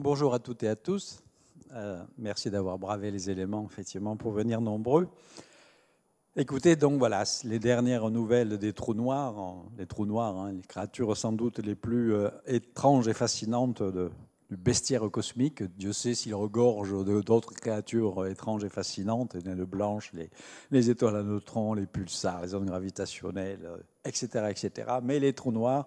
bonjour à toutes et à tous. Euh, merci d'avoir bravé les éléments effectivement pour venir nombreux. Écoutez, donc voilà, les dernières nouvelles des trous noirs, hein, les trous noirs, hein, les créatures sans doute les plus euh, étranges et fascinantes de, du bestiaire cosmique. Dieu sait s'il regorge d'autres créatures étranges et fascinantes, les naines blanches, les, les, étoiles à neutrons, les pulsars, les ondes gravitationnelles, etc. Euh, etc. Mais les trous noirs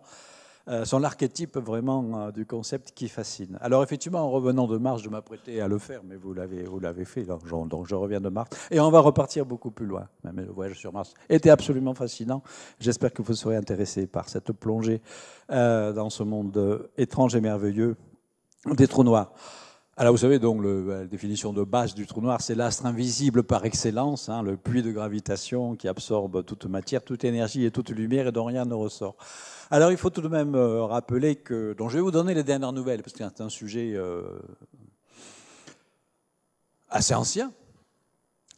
euh, sont l'archétype vraiment euh, du concept qui fascine. Alors effectivement, en revenant de Mars, je m'apprêtais à le faire, mais vous l'avez, vous l'avez fait, donc je, donc je reviens de Mars. Et on va repartir beaucoup plus loin. Mais le voyage sur Mars était absolument fascinant. J'espère que vous serez intéressés par cette plongée dans ce monde étrange et merveilleux des trous noirs. Alors ah, vous savez, donc, la définition de base du trou noir, c'est l'astre invisible par excellence, hein, le puits de gravitation qui absorbe toute matière, toute énergie et toute lumière et dont rien ne ressort. Alors il faut tout de même euh, rappeler que, dont je vais vous donner les dernières nouvelles, parce que c'est un sujet euh, assez ancien,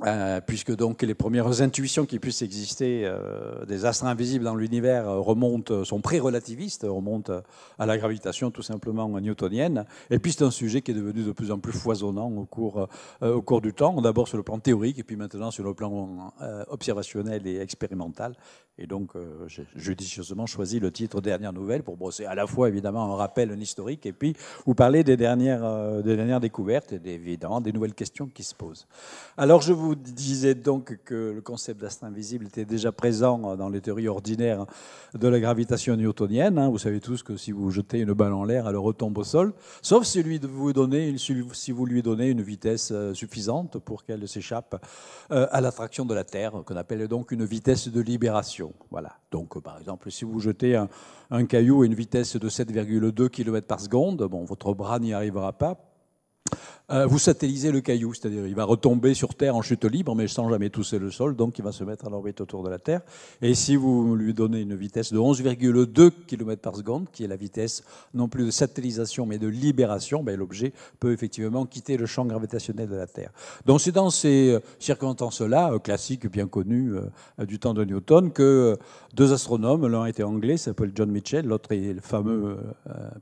euh, puisque donc les premières intuitions qui puissent exister euh, des astres invisibles dans l'univers euh, remontent, sont pré-relativistes, remontent à la gravitation tout simplement newtonienne. Et puis c'est un sujet qui est devenu de plus en plus foisonnant au cours, au cours du temps, d'abord sur le plan théorique et puis maintenant sur le plan observationnel et expérimental. Et donc j'ai judicieusement choisi le titre Dernière Nouvelle pour brosser à la fois évidemment un rappel, un historique, et puis vous parler des dernières, des dernières découvertes et évidemment des nouvelles questions qui se posent. Alors je vous vous disiez donc que le concept d'astre invisible était déjà présent dans les théories ordinaires de la gravitation newtonienne. Hein. Vous savez tous que si vous jetez une balle en l'air, elle retombe au sol, sauf si, lui vous, si vous lui donnez une vitesse euh, suffisante pour qu'elle s'échappe euh, à l'attraction de la Terre, qu'on appelle donc une vitesse de libération. Voilà. Donc, euh, par exemple, si vous jetez un, caillou à une vitesse de 7,2 km par seconde, bon, votre bras n'y arrivera pas euh, vous satellisez le caillou, c'est-à-dire il va retomber sur Terre en chute libre, mais sans jamais toucher le sol, donc il va se mettre à l'orbite autour de la Terre. Et si vous lui donnez une vitesse de 11,2 km par seconde, qui est la vitesse non plus de satellisation, mais de libération, ben, l'objet peut effectivement quitter le champ gravitationnel de la Terre. Donc c'est dans ces euh, circonstances-là, euh, classiques, bien connues du temps de Newton, que deux astronomes, l'un était anglais, s'appelle John Mitchell, l'autre est le fameux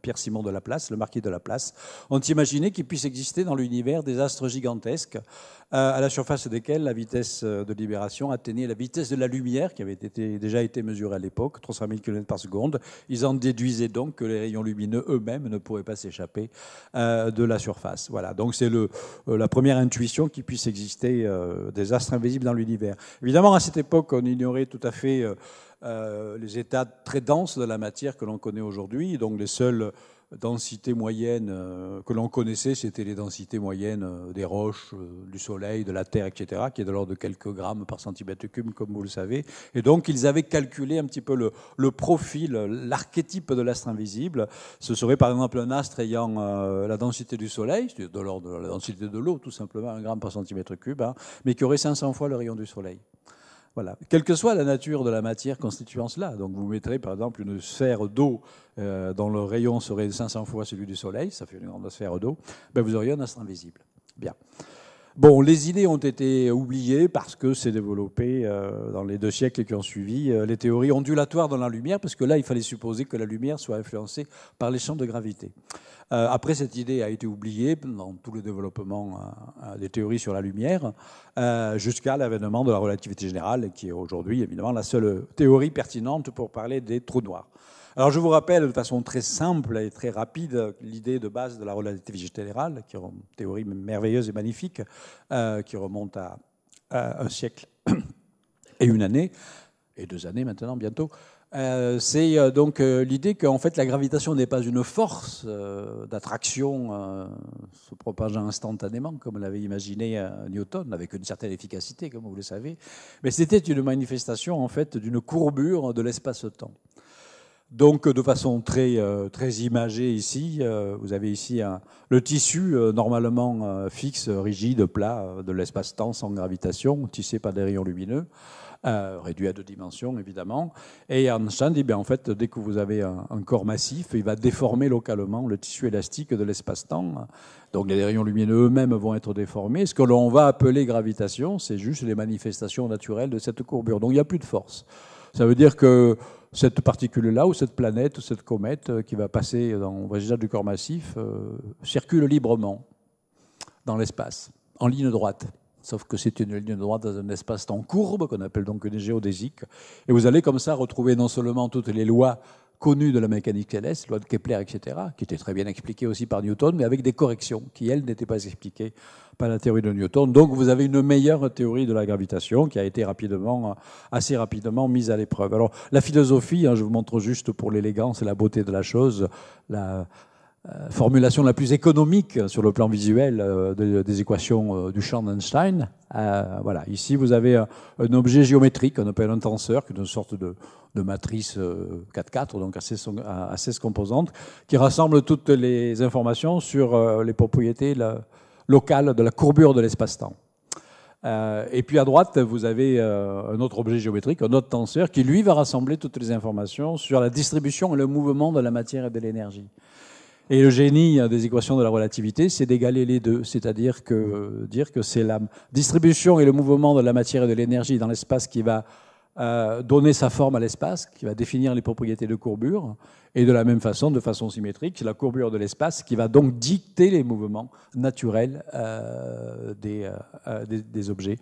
Pierre-Simon de Laplace, le marquis de Laplace, ont imaginé qu'il puisse existait dans l'univers des astres gigantesques, euh, à la surface desquels la vitesse euh, de libération atteignait la vitesse de la lumière, qui avait été, déjà été mesurée à l'époque, 300 000 km par seconde. Ils en déduisaient donc que les rayons lumineux eux-mêmes ne pourraient pas s'échapper euh, de la surface. Voilà, donc c'est la première intuition qu'il puisse exister des astres invisibles dans l'univers. Évidemment, à cette époque, on ignorait tout à fait les états très denses de la matière que l'on connaît aujourd'hui, donc les seuls densité moyenne euh, que l'on connaissait, c'était les densités moyennes euh, des roches, euh, du soleil, de la terre, etc., qui est de l'ordre de quelques grammes par centimètre cube, comme vous le savez. Et donc, ils avaient calculé un petit peu le, profil, l'archétype de l'astre invisible. Ce serait par exemple un astre ayant la densité du soleil, de l'ordre de la densité de l'eau, tout simplement, un gramme par centimètre cube, hein, mais qui aurait 500 fois le rayon du soleil. Voilà. Quelle que soit la nature de la matière constituant cela. Donc vous mettrez par exemple une sphère d'eau euh, dont le rayon serait 500 fois celui du Soleil, ça fait une grande sphère d'eau, ben, vous auriez un astre invisible. Bien les idées ont été oubliées parce que c'est développé euh, dans les deux siècles qui ont suivi euh, les théories ondulatoires dans la lumière, parce que là, il fallait supposer que la lumière soit influencée par les champs de gravité. Euh, après, cette idée a été oubliée dans tout le développement des théories sur la lumière, jusqu'à l'avènement de la relativité générale, qui est aujourd'hui évidemment la seule théorie pertinente pour parler des trous noirs. Alors je vous rappelle de façon très simple et très rapide l'idée de base de la relativité générale, qui est une théorie merveilleuse et magnifique, euh, qui remonte à, un siècle et une année, et deux années maintenant bientôt. Euh, c'est euh, donc l'idée qu'en fait la gravitation n'est pas une force d'attraction se propageant instantanément comme l'avait imaginé Newton avec une certaine efficacité comme vous le savez, mais c'était une manifestation en fait d'une courbure de l'espace-temps. Donc, de façon très, euh, très imagée ici, euh, vous avez ici le tissu euh, normalement fixe, rigide, plat de l'espace-temps sans gravitation, tissé par des rayons lumineux, réduit à deux dimensions évidemment. Et Einstein dit, eh bien, en fait, dès que vous avez un, un, corps massif, il va déformer localement le tissu élastique de l'espace-temps. Donc les rayons lumineux eux-mêmes vont être déformés. Ce que l'on va appeler gravitation, c'est juste les manifestations naturelles de cette courbure. Donc il n'y a plus de force. Ça veut dire que cette particule-là, ou cette planète, ou cette comète euh, qui va passer dans le du corps massif, euh, circule librement dans l'espace, en ligne droite. Sauf que c'est une ligne droite dans un espace-temps courbe, qu'on appelle donc une géodésique. Et vous allez comme ça retrouver non seulement toutes les lois connue de la mécanique céleste, loi de Kepler, etc., qui était très bien expliquée aussi par Newton, mais avec des corrections qui, elles, n'étaient pas expliquées par la théorie de Newton. Donc vous avez une meilleure théorie de la gravitation qui a été rapidement, assez rapidement mise à l'épreuve. Alors la philosophie, hein, je vous montre juste pour l'élégance et la beauté de la chose, la, euh, formulation la plus économique sur le plan visuel euh, des équations euh, du champ d'Einstein. voilà, ici vous avez un, objet géométrique, on appelle un tenseur, qui est une sorte de, de matrice 4-4, euh, donc à 16, composantes, qui rassemble toutes les informations sur euh, les propriétés locales de la courbure de l'espace-temps. Euh, et puis à droite, vous avez un autre objet géométrique, un autre tenseur, qui lui va rassembler toutes les informations sur la distribution et le mouvement de la matière et de l'énergie. Et le génie des équations de la relativité, c'est d'égaler les deux, c'est-à-dire que dire que c'est la distribution et le mouvement de la matière et de l'énergie dans l'espace qui va euh, donner sa forme à l'espace, qui va définir les propriétés de courbure, et de la même façon, de façon symétrique, la courbure de l'espace, qui va donc dicter les mouvements naturels euh, des, euh, des, des, objets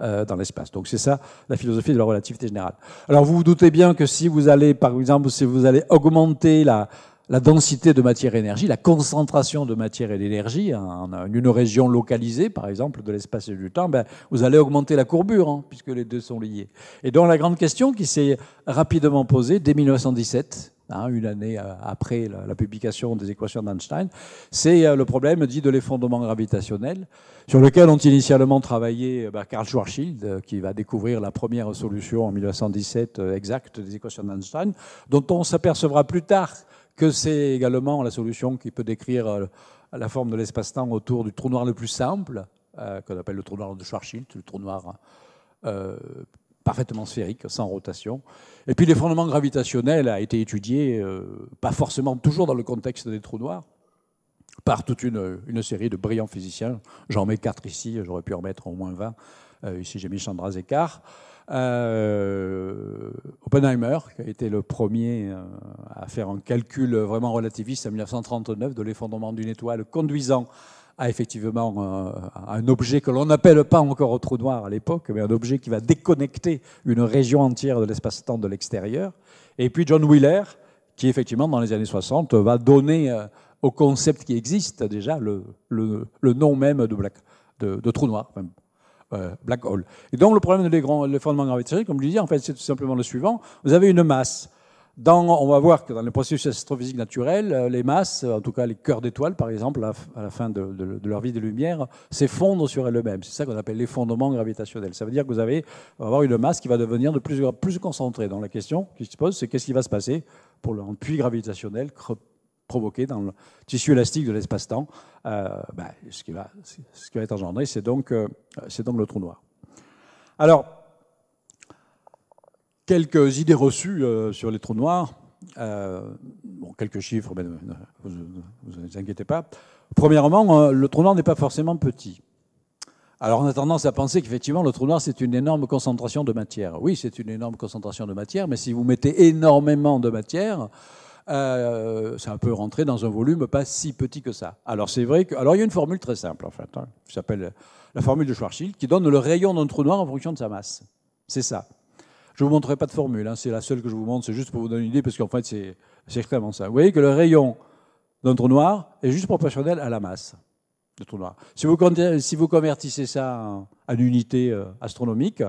dans l'espace. Donc c'est ça la philosophie de la relativité générale. Alors vous vous doutez bien que si vous allez, par exemple, si vous allez augmenter la, la densité de matière-énergie, la concentration de matière et d'énergie en une région localisée, par exemple, de l'espace et du temps, ben, vous allez augmenter la courbure, hein, puisque les deux sont liés. Et donc la grande question qui s'est rapidement posée dès 1917, hein, une année euh, après la, publication des équations d'Einstein, c'est euh, le problème dit de l'effondrement gravitationnel, sur lequel ont initialement travaillé euh, ben, Karl Schwarzschild, qui va découvrir la première solution en 1917 exacte des équations d'Einstein, dont on s'apercevra plus tard que c'est également la solution qui peut décrire euh, la forme de l'espace-temps autour du trou noir le plus simple, euh, qu'on appelle le trou noir de Schwarzschild, le trou noir euh, parfaitement sphérique, sans rotation. Et puis l'effondrement gravitationnel a été étudié, pas forcément toujours dans le contexte des trous noirs, par toute une, série de brillants physiciens. J'en mets quatre ici, j'aurais pu en mettre au moins 20. ici j'ai mis Chandra Zekar. Euh, Oppenheimer, qui a été le premier euh, à faire un calcul vraiment relativiste en 1939 de l'effondrement d'une étoile conduisant à effectivement euh, un, objet que l'on n'appelle pas encore au trou noir à l'époque, mais un objet qui va déconnecter une région entière de l'espace-temps de l'extérieur. Et puis John Wheeler, qui effectivement dans les années 60 va donner au concept qui existe déjà le, nom même de, de, trou noir. Euh, black hole. Et donc le problème de l'effondrement gravitationnel, comme je disais, en fait, c'est tout simplement le suivant. Vous avez une masse. Dans, on va voir que dans le processus astrophysique naturel, euh, les masses, en tout cas les cœurs d'étoiles, par exemple, à la fin de, leur vie de lumière, s'effondrent sur elles-mêmes. C'est ça qu'on appelle l'effondrement gravitationnel. Ça veut dire que vous avez avoir une masse qui va devenir de plus, en plus concentrée. Donc la question qui se pose, c'est qu'est-ce qui va se passer pour le puits gravitationnel provoquer dans le tissu élastique de l'espace-temps, euh, ben, ce, qui va, être engendré, euh, c'est donc, le trou noir. Alors, quelques idées reçues euh, sur les trous noirs. quelques chiffres, mais ne vous, inquiétez pas. Premièrement, le trou noir n'est pas forcément petit. Alors on a tendance à penser qu'effectivement le trou noir c'est une énorme concentration de matière. Oui, c'est une énorme concentration de matière, mais si vous mettez énormément de matière, c'est euh, un peu rentré dans un volume pas si petit que ça. Alors c'est vrai que, alors il y a une formule très simple en fait, hein, qui s'appelle la formule de Schwarzschild, qui donne le rayon d'un trou noir en fonction de sa masse. C'est ça. Je ne vous montrerai pas de formule, hein, c'est la seule que je vous montre, c'est juste pour vous donner une idée, parce qu'en fait c'est extrêmement ça. Vous voyez que le rayon d'un trou noir est juste proportionnel à la masse du trou noir. Si vous, si vous convertissez ça à unité euh, astronomique,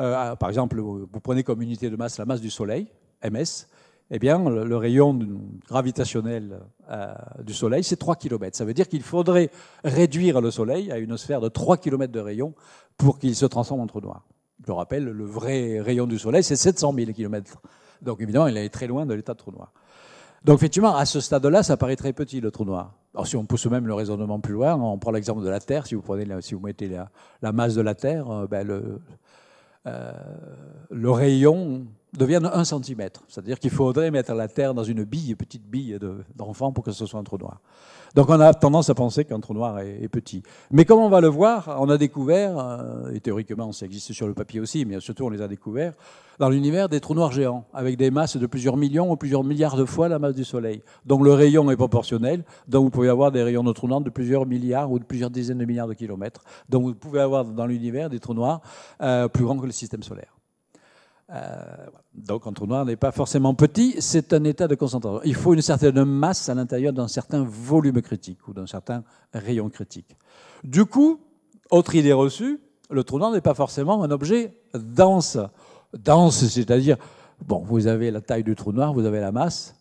euh, par exemple, vous prenez comme unité de masse la masse du Soleil, MS, eh bien, le rayon gravitationnel euh, du Soleil, c'est 3 km. Ça veut dire qu'il faudrait réduire le Soleil à une sphère de 3 km de rayon pour qu'il se transforme en trou noir. Je rappelle, le vrai rayon du Soleil, c'est 700 000 km. Donc évidemment, il est très loin de l'état de trou noir. Donc effectivement, à ce stade-là, ça paraît très petit, le trou noir. Alors si on pousse même le raisonnement plus loin, on prend l'exemple de la Terre. Si vous, prenez, si vous mettez la, masse de la Terre, euh, ben, euh, le rayon deviennent un centimètre. C'est-à-dire qu'il faudrait mettre la Terre dans une bille, petite bille d'enfant pour que ce soit un trou noir. Donc on a tendance à penser qu'un trou noir est, petit. Mais comme on va le voir, on a découvert, euh, et théoriquement ça existe sur le papier aussi, mais surtout on les a découverts, dans l'univers des trous noirs géants, avec des masses de plusieurs millions ou plusieurs milliards de fois la masse du Soleil, Donc le rayon est proportionnel, donc vous pouvez avoir des rayons de de plusieurs milliards ou de plusieurs dizaines de milliards de kilomètres, donc vous pouvez avoir dans l'univers des trous noirs euh, plus grands que le système solaire. Euh, donc un trou noir n'est pas forcément petit, c'est un état de concentration. Il faut une certaine masse à l'intérieur d'un certain volume critique ou d'un certain rayon critique. Du coup, autre idée reçue, le trou noir n'est pas forcément un objet dense. Dense, c'est-à-dire, bon, vous avez la taille du trou noir, vous avez la masse,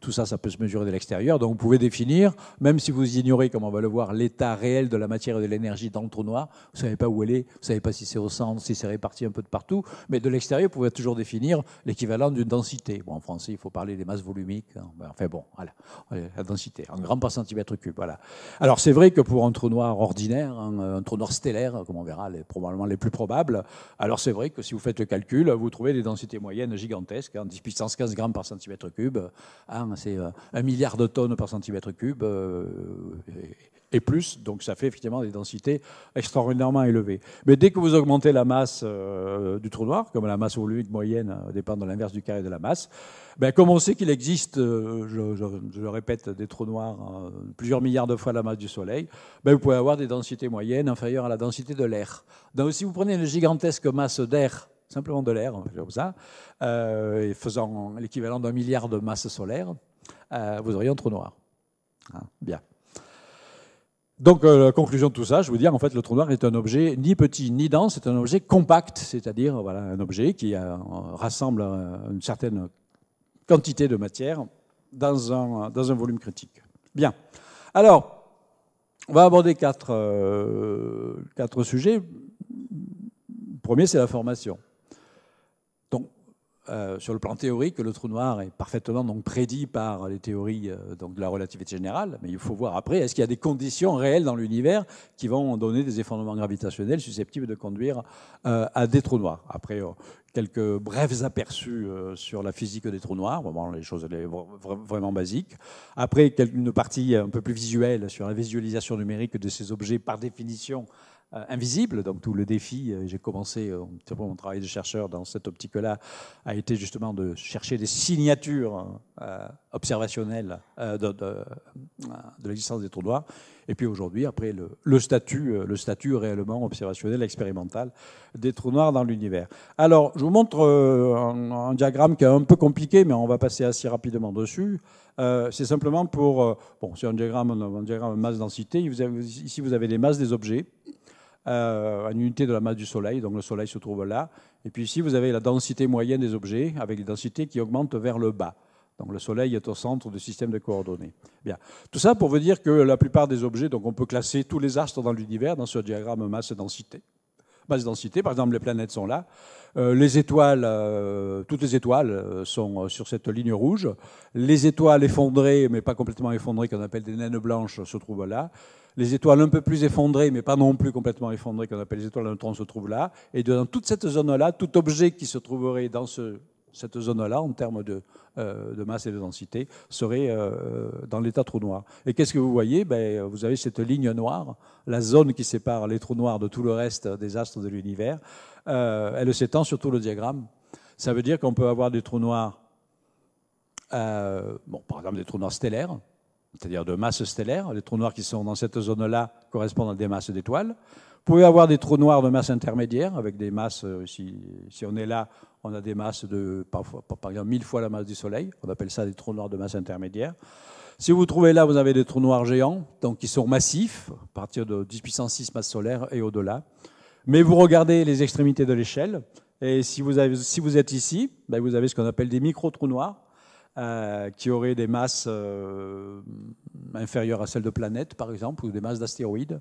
tout ça, ça peut se mesurer de l'extérieur. Donc vous pouvez définir, même si vous ignorez, comme on va le voir, l'état réel de la matière et de l'énergie dans le trou noir, vous ne savez pas où elle est, vous ne savez pas si c'est au centre, si c'est réparti un peu de partout, mais de l'extérieur, vous pouvez toujours définir l'équivalent d'une densité. Bon, en français, il faut parler des masses volumiques. Hein, enfin bon, voilà, la densité, en grammes par centimètre cube. Voilà. Alors c'est vrai que pour un trou noir ordinaire, hein, un, trou noir stellaire, comme on verra, les, probablement les plus probables, alors c'est vrai que si vous faites le calcul, vous trouvez des densités moyennes gigantesques, en hein, 10 puissance 15 grammes par centimètre cube, ah, c'est euh, un milliard de tonnes par centimètre cube euh, et, plus, donc ça fait effectivement des densités extraordinairement élevées. Mais dès que vous augmentez la masse euh, du trou noir, comme la masse volumique moyenne dépend de l'inverse du carré de la masse, ben, comme on sait qu'il existe, je, le répète, des trous noirs plusieurs milliards de fois la masse du Soleil, ben, vous pouvez avoir des densités moyennes inférieures à la densité de l'air. Donc si vous prenez une gigantesque masse d'air, simplement de l'air, comme ça, euh, et faisant l'équivalent d'un milliard de masses solaires, euh, vous auriez un trou noir. Hein, bien. Donc, euh, la conclusion de tout ça, je vous dire, en fait, le trou noir est un objet ni petit ni dense, c'est un objet compact, c'est-à-dire voilà, un objet qui rassemble une certaine quantité de matière dans un, dans un volume critique. Bien. Alors, on va aborder quatre, quatre sujets. Le premier, c'est la formation. Euh, sur le plan théorique, le trou noir est parfaitement donc prédit par les théories euh, donc de la relativité générale, mais il faut voir après est-ce qu'il y a des conditions réelles dans l'univers qui vont donner des effondrements gravitationnels susceptibles de conduire euh, à des trous noirs. Après quelques brefs aperçus sur la physique des trous noirs, bon, les choses vraiment basiques. Après une partie un peu plus visuelle sur la visualisation numérique de ces objets par définition euh, invisible. Donc tout le défi, euh, j'ai commencé euh, mon travail de chercheur dans cette optique-là, a été justement de chercher des signatures observationnelles de, l'existence des trous noirs. Et puis aujourd'hui, après le, statut, le statut réellement observationnel, expérimental des trous noirs dans l'univers. Alors, je vous montre un, diagramme qui est un peu compliqué, mais on va passer assez rapidement dessus. c'est simplement pour. bon, c'est un diagramme, de masse-densité. Ici, vous avez les masses des objets à euh, une unité de la masse du Soleil, donc le Soleil se trouve là. Et puis ici, vous avez la densité moyenne des objets, avec des densités qui augmentent vers le bas. Donc le Soleil est au centre du système de coordonnées. Bien. Tout ça pour vous dire que la plupart des objets, donc on peut classer tous les astres dans l'univers dans ce diagramme masse-densité. Masse-densité, par exemple, les planètes sont là. Euh, les étoiles, euh, toutes les étoiles sont sur cette ligne rouge. Les étoiles effondrées, mais pas complètement effondrées, qu'on appelle des naines blanches, se trouvent là les étoiles un peu plus effondrées, mais pas non plus complètement effondrées, qu'on appelle les étoiles à neutrons, se trouvent là. Et dans toute cette zone-là, tout objet qui se trouverait dans cette zone-là, en termes euh, de, masse et de densité, serait euh, dans l'état trou noir. Et qu'est-ce que vous voyez ben, Vous avez cette ligne noire, la zone qui sépare les trous noirs de tout le reste des astres de l'univers. Euh, elle s'étend sur tout le diagramme. Ça veut dire qu'on peut avoir des trous noirs, bon, par exemple des trous noirs stellaires, c'est-à-dire de masse stellaires. Les trous noirs qui sont dans cette zone-là correspondent à des masses d'étoiles. Vous pouvez avoir des trous noirs de masse intermédiaire, avec des masses, euh, si, on est là, on a des masses de, parfois, par exemple, mille fois la masse du Soleil. On appelle ça des trous noirs de masse intermédiaire. Si vous vous trouvez là, vous avez des trous noirs géants, donc qui sont massifs, à partir de 10 puissance 6 masse solaire et au-delà. Mais vous regardez les extrémités de l'échelle, et si vous, avez, si vous êtes ici, ben, vous avez ce qu'on appelle des micro-trous noirs, euh, qui auraient des masses euh, inférieures à celles de planètes, par exemple, ou des masses d'astéroïdes,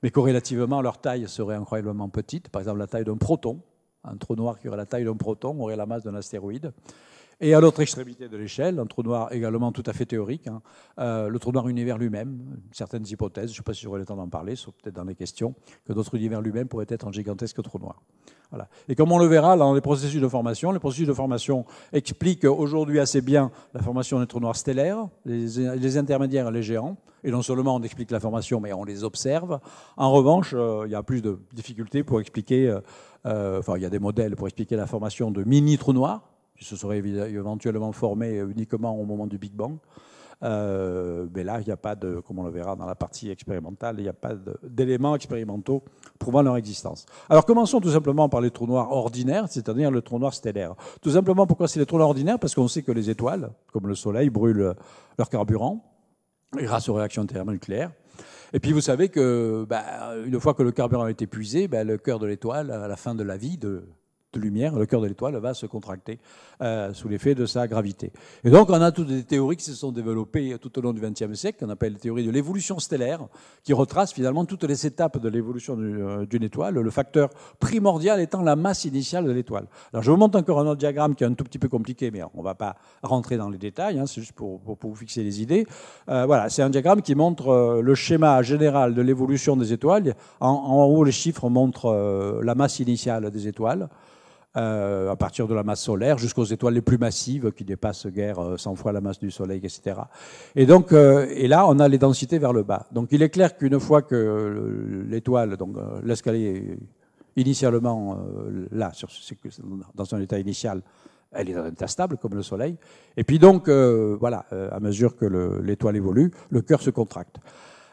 mais corrélativement, leur taille serait incroyablement petite. Par exemple, la taille d'un proton, un trou noir qui aurait la taille d'un proton aurait la masse d'un astéroïde. Et à l'autre extrémité de l'échelle, un trou noir également tout à fait théorique, hein. euh, le trou noir univers lui-même, certaines hypothèses, je ne sais pas si j'aurai le temps d'en parler, sauf peut-être dans les questions, que d'autres univers lui-même pourrait être un gigantesque trou noir. Voilà. Et comme on le verra dans les processus de formation, les processus de formation expliquent aujourd'hui assez bien la formation des trous noirs stellaires, les, intermédiaires et les géants. Et non seulement on explique la formation, mais on les observe. En revanche, euh, il y a plus de difficultés pour expliquer, euh, enfin il y a des modèles pour expliquer la formation de mini trous noirs, qui se seraient éventuellement formés uniquement au moment du Big Bang. Euh, mais là, il n'y a pas de, comme on le verra dans la partie expérimentale, il n'y a pas d'éléments expérimentaux prouvant leur existence. Alors commençons tout simplement par les trous noirs ordinaires, c'est-à-dire le trou noir stellaire. Tout simplement pourquoi c'est les trous noirs ordinaires Parce qu'on sait que les étoiles, comme le Soleil, brûlent leur carburant grâce aux réactions thermonucléaires. Et puis vous savez que, bah, une fois que le carburant est épuisé, bah, le cœur de l'étoile, à la fin de la vie de de lumière, le cœur de l'étoile va se contracter euh, sous l'effet de sa gravité. Et donc on a toutes des théories qui se sont développées tout au long du XXe siècle, qu'on appelle les théories de l'évolution stellaire, qui retrace finalement toutes les étapes de l'évolution euh, d'une étoile, le facteur primordial étant la masse initiale de l'étoile. Alors je vous montre encore un autre diagramme qui est un tout petit peu compliqué, mais on ne va pas rentrer dans les détails, hein, c'est juste pour, vous fixer les idées. Euh, voilà, c'est un diagramme qui montre le schéma général de l'évolution des étoiles. En, en, haut, les chiffres montrent la masse initiale des étoiles. Euh, à partir de la masse solaire jusqu'aux étoiles les plus massives qui dépassent guère 100 euh, fois la masse du Soleil, etc. Et donc, euh, et là, on a les densités vers le bas. Donc, il est clair qu'une fois que l'étoile, donc l'escalier initialement là, sur, dans son état initial, elle est dans un état stable comme le Soleil. Et puis donc, voilà, à mesure que l'étoile évolue, le cœur se contracte.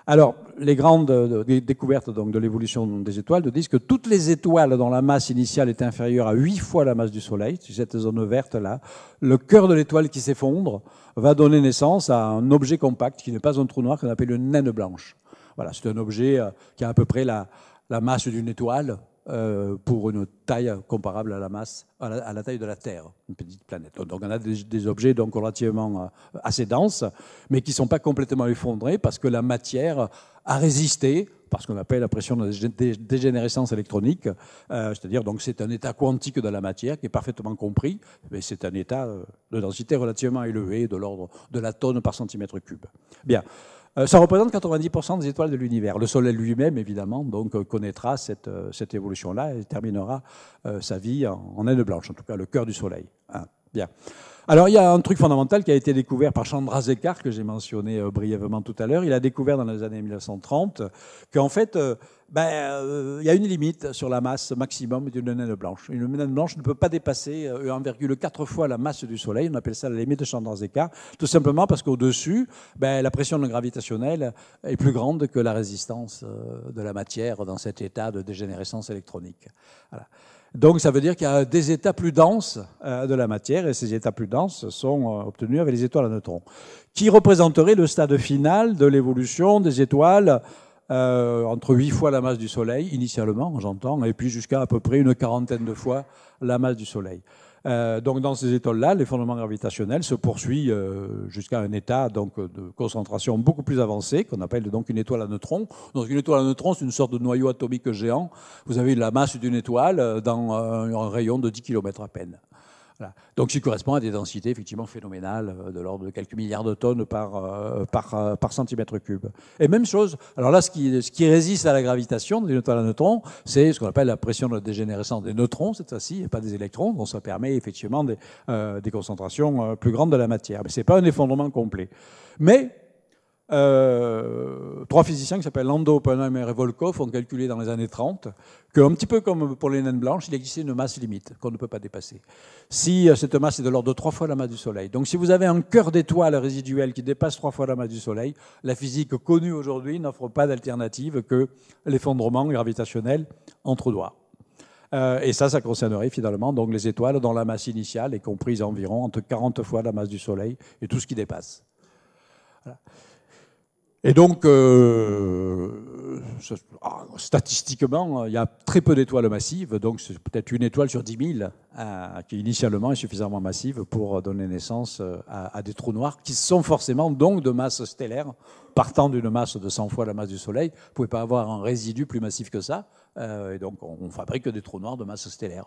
Alors, les grandes euh, découvertes donc, de l'évolution des étoiles nous disent que toutes les étoiles dont la masse initiale est inférieure à 8 fois la masse du Soleil, cette zone verte là, le cœur de l'étoile qui s'effondre va donner naissance à un objet compact qui n'est pas un trou noir qu'on appelle une naine blanche. Voilà, c'est un objet euh, qui a à peu près la masse d'une étoile, euh, pour une taille comparable à la masse, à la, taille de la Terre, une petite planète. Donc on a des, objets donc relativement euh, assez denses, mais qui ne sont pas complètement effondrés parce que la matière a résisté parce qu'on appelle la pression de dégénérescence électronique, euh, c'est-à-dire donc c'est un état quantique de la matière qui est parfaitement compris, mais c'est un état de densité relativement élevé, de l'ordre de la tonne par centimètre cube. Bien, euh, ça représente 90% des étoiles de l'univers. Le Soleil lui-même, évidemment, donc euh, connaîtra cette, euh, cette évolution-là et terminera sa vie en, aile blanche, en tout cas le cœur du Soleil. Hein, bien. Alors il y a un truc fondamental qui a été découvert par Chandrasekhar, que j'ai mentionné euh, brièvement tout à l'heure. Il a découvert dans les années 1930 qu'en fait, euh, ben, euh, il y a une limite sur la masse maximum d'une naine blanche. Une naine blanche ne peut pas dépasser 1,4 fois la masse du Soleil. On appelle ça la limite de Chandrasekhar, tout simplement parce qu'au-dessus, ben, la pression gravitationnelle est plus grande que la résistance de la matière dans cet état de dégénérescence électronique. Voilà. Donc ça veut dire qu'il y a des états plus denses euh, de la matière, et ces états plus denses sont euh, obtenus avec les étoiles à neutrons, qui représenteraient le stade final de l'évolution des étoiles euh, entre 8 fois la masse du Soleil, initialement j'entends, et puis jusqu'à à peu près une quarantaine de fois la masse du Soleil. Euh, donc dans ces étoiles-là, les l'effondrement gravitationnel se poursuit euh, jusqu'à un état de concentration beaucoup plus avancé, qu'on appelle donc une étoile à neutrons. Donc une étoile à neutrons, c'est une sorte de noyau atomique géant. Vous avez la masse d'une étoile euh, dans un rayon de 10 km à peine. Donc, ce qui correspond à des densités effectivement phénoménales, euh, de l'ordre de quelques milliards de tonnes par, euh, par, euh, par, centimètre cube. Et même chose, alors là, ce qui, ce qui résiste à la gravitation des neutrons à neutrons, c'est ce qu'on appelle la pression de dégénérescence des neutrons, cette fois-ci, et pas des électrons, donc ça permet effectivement des, des concentrations plus grandes de la matière. Mais c'est pas un effondrement complet. Mais euh, trois physiciens qui s'appellent Lando, Oppenheimer et Volkov ont calculé dans les années 30 qu'un petit peu comme pour les naines blanches, il existait une masse limite qu'on ne peut pas dépasser. Si euh, cette masse est de l'ordre de trois fois la masse du Soleil. Donc si vous avez un cœur d'étoile résiduel qui dépasse trois fois la masse du Soleil, la physique connue aujourd'hui n'offre pas d'alternative que l'effondrement gravitationnel entre doigts euh, et ça, ça concernerait finalement donc les étoiles dont la masse initiale est comprise environ entre 40 fois la masse du Soleil et tout ce qui dépasse. Voilà. Et donc, euh, ah, statistiquement, il y a très peu d'étoiles massives, donc c'est peut-être une étoile sur 10 000 euh, qui initialement est suffisamment massive pour donner naissance euh, à, des trous noirs qui sont forcément donc de masse stellaire, partant d'une masse de 100 fois la masse du Soleil. Vous ne pouvez pas avoir un résidu plus massif que ça, et donc on, on fabrique des trous noirs de masse stellaire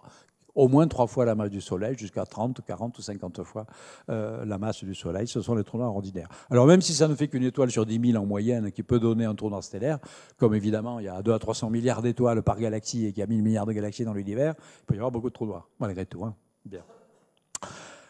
au moins trois fois la masse du Soleil, jusqu'à 30, 40 ou 50 fois euh, la masse du Soleil. Ce sont les trous noirs ordinaires. Alors même si ça ne fait qu'une étoile sur 10 000 en moyenne qui peut donner un trou noir stellaire, comme évidemment il y a 2 à 300 milliards d'étoiles par galaxie et qu'il y a 1000 milliards de galaxies dans l'univers, il peut y avoir beaucoup de trous noirs, malgré tout. Hein. Bien.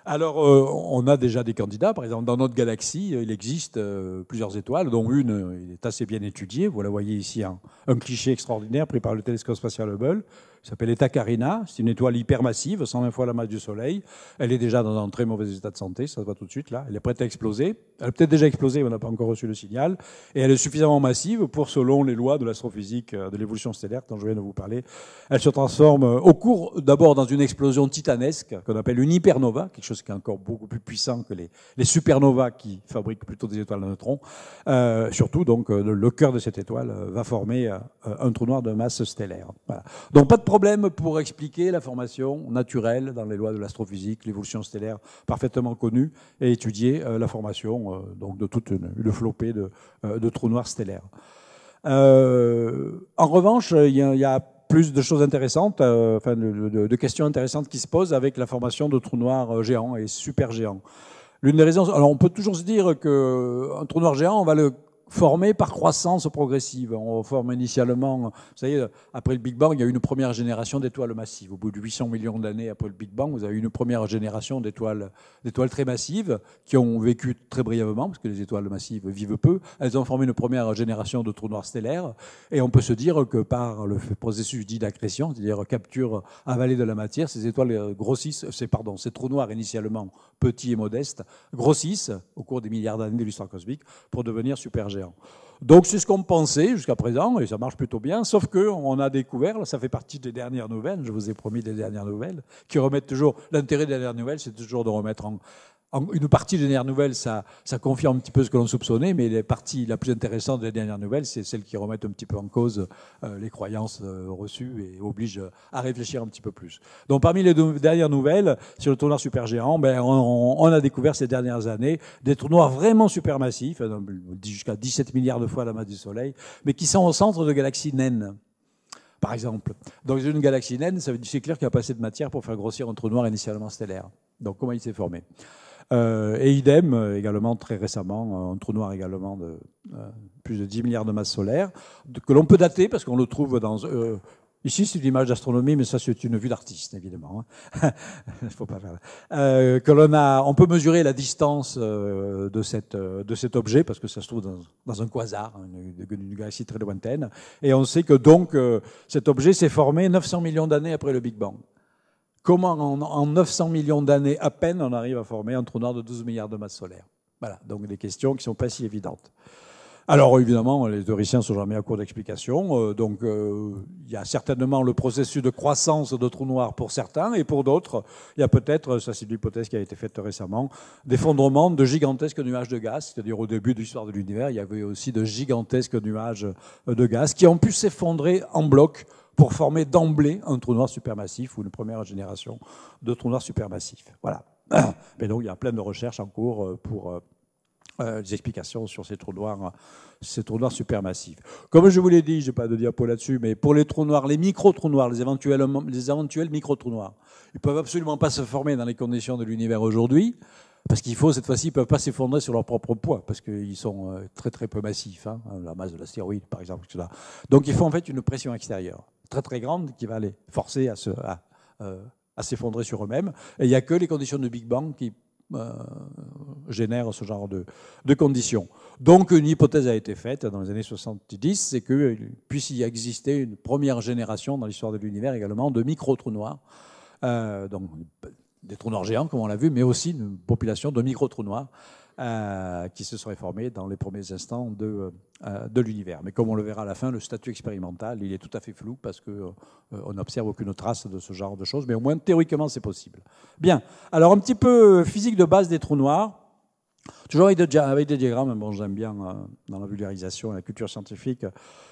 Alors, euh, on a déjà des candidats. Par exemple, dans notre galaxie, euh, il existe plusieurs étoiles, dont une est assez bien étudiée. Vous la voyez ici, un cliché extraordinaire pris par le télescope spatial Hubble s'appelle Eta Carina. C'est une étoile hypermassive, 120 fois la masse du Soleil. Elle est déjà dans un très mauvais état de santé, ça se voit tout de suite là. Elle est prête à exploser. Elle a peut-être déjà explosé, mais on n'a pas encore reçu le signal. Et elle est suffisamment massive pour, selon les lois de l'astrophysique euh, de l'évolution stellaire dont je viens de vous parler, elle se transforme euh, au cours d'abord dans une explosion titanesque qu'on appelle une hypernova, quelque chose qui est encore beaucoup plus puissant que les, les supernovas qui fabriquent plutôt des étoiles à neutrons. Euh, surtout, donc, le, cœur de cette étoile va former un trou noir de masse stellaire. Donc, pas de problème pour expliquer la formation naturelle dans les lois de l'astrophysique, l'évolution stellaire parfaitement connue, et étudier euh, la formation euh, donc de toute une, flopé flopée euh, de, trous noirs stellaires. en revanche, il y, a plus de choses intéressantes, enfin de, questions intéressantes qui se posent avec la formation de trous noirs géants et super géants. L'une des raisons, alors on peut toujours se dire que trou noir géant, on va le formés par croissance progressive. On forme initialement, vous savez, après le Big Bang, il y a eu une première génération d'étoiles massives. Au bout de 800 millions d'années après le Big Bang, vous avez eu une première génération d'étoiles, d'étoiles très massives qui ont vécu très brièvement, parce que les étoiles massives vivent peu. Elles ont formé une première génération de trous noirs stellaires. Et on peut se dire que par le processus dit d'accrétion, c'est-à-dire capture avalée de la matière, ces étoiles euh, grossissent, euh, pardon, ces trous noirs initialement petits et modestes, grossissent au cours des milliards d'années de l'histoire cosmique pour devenir supergènes. Donc c'est ce qu'on pensait jusqu'à présent, et ça marche plutôt bien, sauf qu'on a découvert, ça fait partie des dernières nouvelles, je vous ai promis des dernières nouvelles, qui remettent toujours, l'intérêt des dernières nouvelles, c'est toujours de remettre en, une partie des dernières nouvelles, ça, confirme un petit peu ce que l'on soupçonnait, mais la partie la plus intéressante des dernières nouvelles, c'est celle qui remet un petit peu en cause euh, les croyances euh, reçues et oblige à réfléchir un petit peu plus. Donc parmi les dernières nouvelles, sur le tournoi supergéant, ben, on, a découvert ces dernières années des tournois vraiment supermassifs, euh, jusqu'à 17 milliards de fois la masse du Soleil, mais qui sont au centre de galaxies naines par exemple. Dans une galaxie naine, ça veut c'est clair qu'il y a pas assez de matière pour faire grossir un trou noir initialement stellaire. Donc comment il s'est formé euh, et idem, euh, également très récemment, euh, un trou noir également de plus de 10 milliards de masses solaires, que l'on peut dater parce qu'on le trouve dans... Ici, c'est une image d'astronomie, mais ça, c'est une vue d'artiste, évidemment. Hein. Faut pas faire. Euh, que l'on a, on peut mesurer la distance de cette de cet objet parce que ça se trouve dans, dans un quasar, hein, une, une, galaxie très lointaine, et on sait que donc cet objet s'est formé 900 millions d'années après le Big Bang. Comment en, 900 millions d'années à peine on arrive à former un trou noir de 12 milliards de masses solaires Voilà, donc des questions qui ne sont pas si évidentes. Alors évidemment, les théoriciens sont jamais à court d'explication. Euh, donc euh, il y a certainement le processus de croissance de trous noirs pour certains, et pour d'autres, il y a peut-être, ça c'est l'hypothèse qui a été faite récemment, d'effondrement de gigantesques nuages de gaz. C'est-à-dire au début de l'histoire de l'univers, il y avait aussi de gigantesques nuages euh, de gaz qui ont pu s'effondrer en bloc pour former d'emblée un trou noir supermassif ou une première génération de trous noirs supermassifs. Voilà. Mais donc il y a plein de recherches en cours euh, pour euh, euh, des explications sur ces trous noirs, ces trous noirs supermassifs. Comme je vous l'ai dit, je n'ai pas de diapo là-dessus, mais pour les trous noirs, les micro-trous noirs, les éventuels, les éventuels micro-trous noirs, ils ne peuvent absolument pas se former dans les conditions de l'univers aujourd'hui. Parce qu'il faut, cette fois-ci, ils ne peuvent pas s'effondrer sur leur propre poids, parce qu'ils sont euh, très très peu massifs, hein, hein, la masse de l'astéroïde par exemple. Donc il faut en fait une pression extérieure, très très grande, qui va les forcer à euh, à, s'effondrer sur eux-mêmes. Et il n'y a que les conditions de Big Bang qui euh, génèrent ce genre de, conditions. Donc une hypothèse a été faite dans les années 70, c'est qu'il puisse y exister une première génération dans l'histoire de l'univers également de micro-trous noirs. donc des trous noirs géants, comme on l'a vu, mais aussi une population de micro-trous noirs euh, qui se seraient formés dans les premiers instants euh, euh, de, l'univers. Mais comme on le verra à la fin, le statut expérimental, il est tout à fait flou parce qu'on n'observe aucune trace de ce genre de choses, mais au moins théoriquement, c'est possible. Bien, alors un petit peu physique de base des trous noirs. Toujours avec des, diagrammes, bon, j'aime bien euh, dans la vulgarisation et la culture scientifique, euh,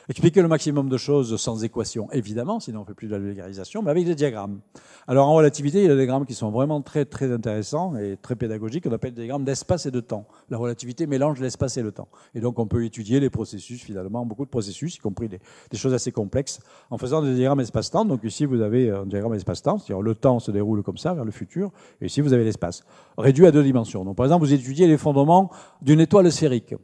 expliquer le maximum de choses sans équation, évidemment, sinon on ne fait plus de la vulgarisation, mais avec des diagrammes. Alors en relativité, il y a des diagrammes qui sont vraiment très, très intéressants et très pédagogiques, on appelle des diagrammes d'espace et de temps. La relativité mélange l'espace et le temps. Et donc on peut étudier les processus, finalement, beaucoup de processus, y compris des, des choses assez complexes, en faisant des diagrammes espace-temps. Donc ici, vous avez euh, un diagramme espace-temps, c'est-à-dire le temps se déroule comme ça, vers le futur, et ici, vous avez l'espace, réduit à deux dimensions. Donc par exemple, vous étudiez les fondements d'une étoile sphérique,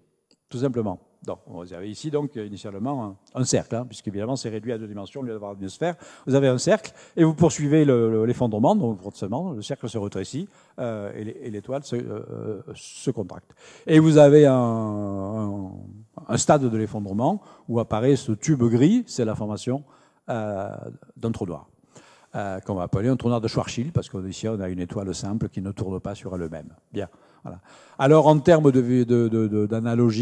tout simplement. Donc, vous avez ici donc initialement un, cercle, hein, puisque évidemment c'est réduit à deux dimensions au lieu d'avoir une sphère. Vous avez un cercle et vous poursuivez l'effondrement, donc forcément le cercle se rétrécit euh, et l'étoile euh, se, contracte. Et vous avez un, stade de l'effondrement où apparaît ce tube gris, c'est la formation euh, d'un trou noir. qu'on va appeler un trou noir de Schwarzschild, parce qu'ici on a une étoile simple qui ne tourne pas sur elle-même. Bien. Alors, en termes d'analogie de,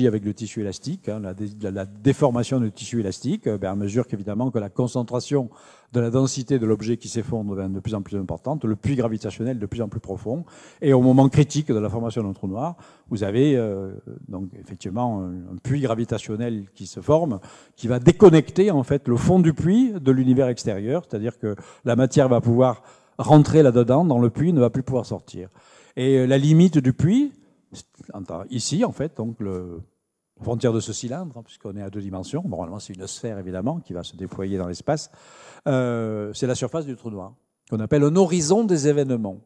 de, avec le tissu élastique, hein, la, déformation du tissu élastique, euh, ben, à mesure qu'évidemment que la concentration de la densité de l'objet qui s'effondre devient de plus en plus importante, le puits gravitationnel de plus en plus profond, et au moment critique de la formation d'un trou noir, vous avez euh, donc effectivement un, un, puits gravitationnel qui se forme, qui va déconnecter en fait le fond du puits de l'univers extérieur, c'est-à-dire que la matière va pouvoir rentrer là-dedans, dans le puits, ne va plus pouvoir sortir. Et euh, la limite du puits, ici en fait, donc le, la frontière de ce cylindre, hein, puisqu'on est à deux dimensions, normalement c'est une sphère évidemment qui va se déployer dans l'espace, euh, c'est la surface du trou noir, qu'on appelle un horizon des événements.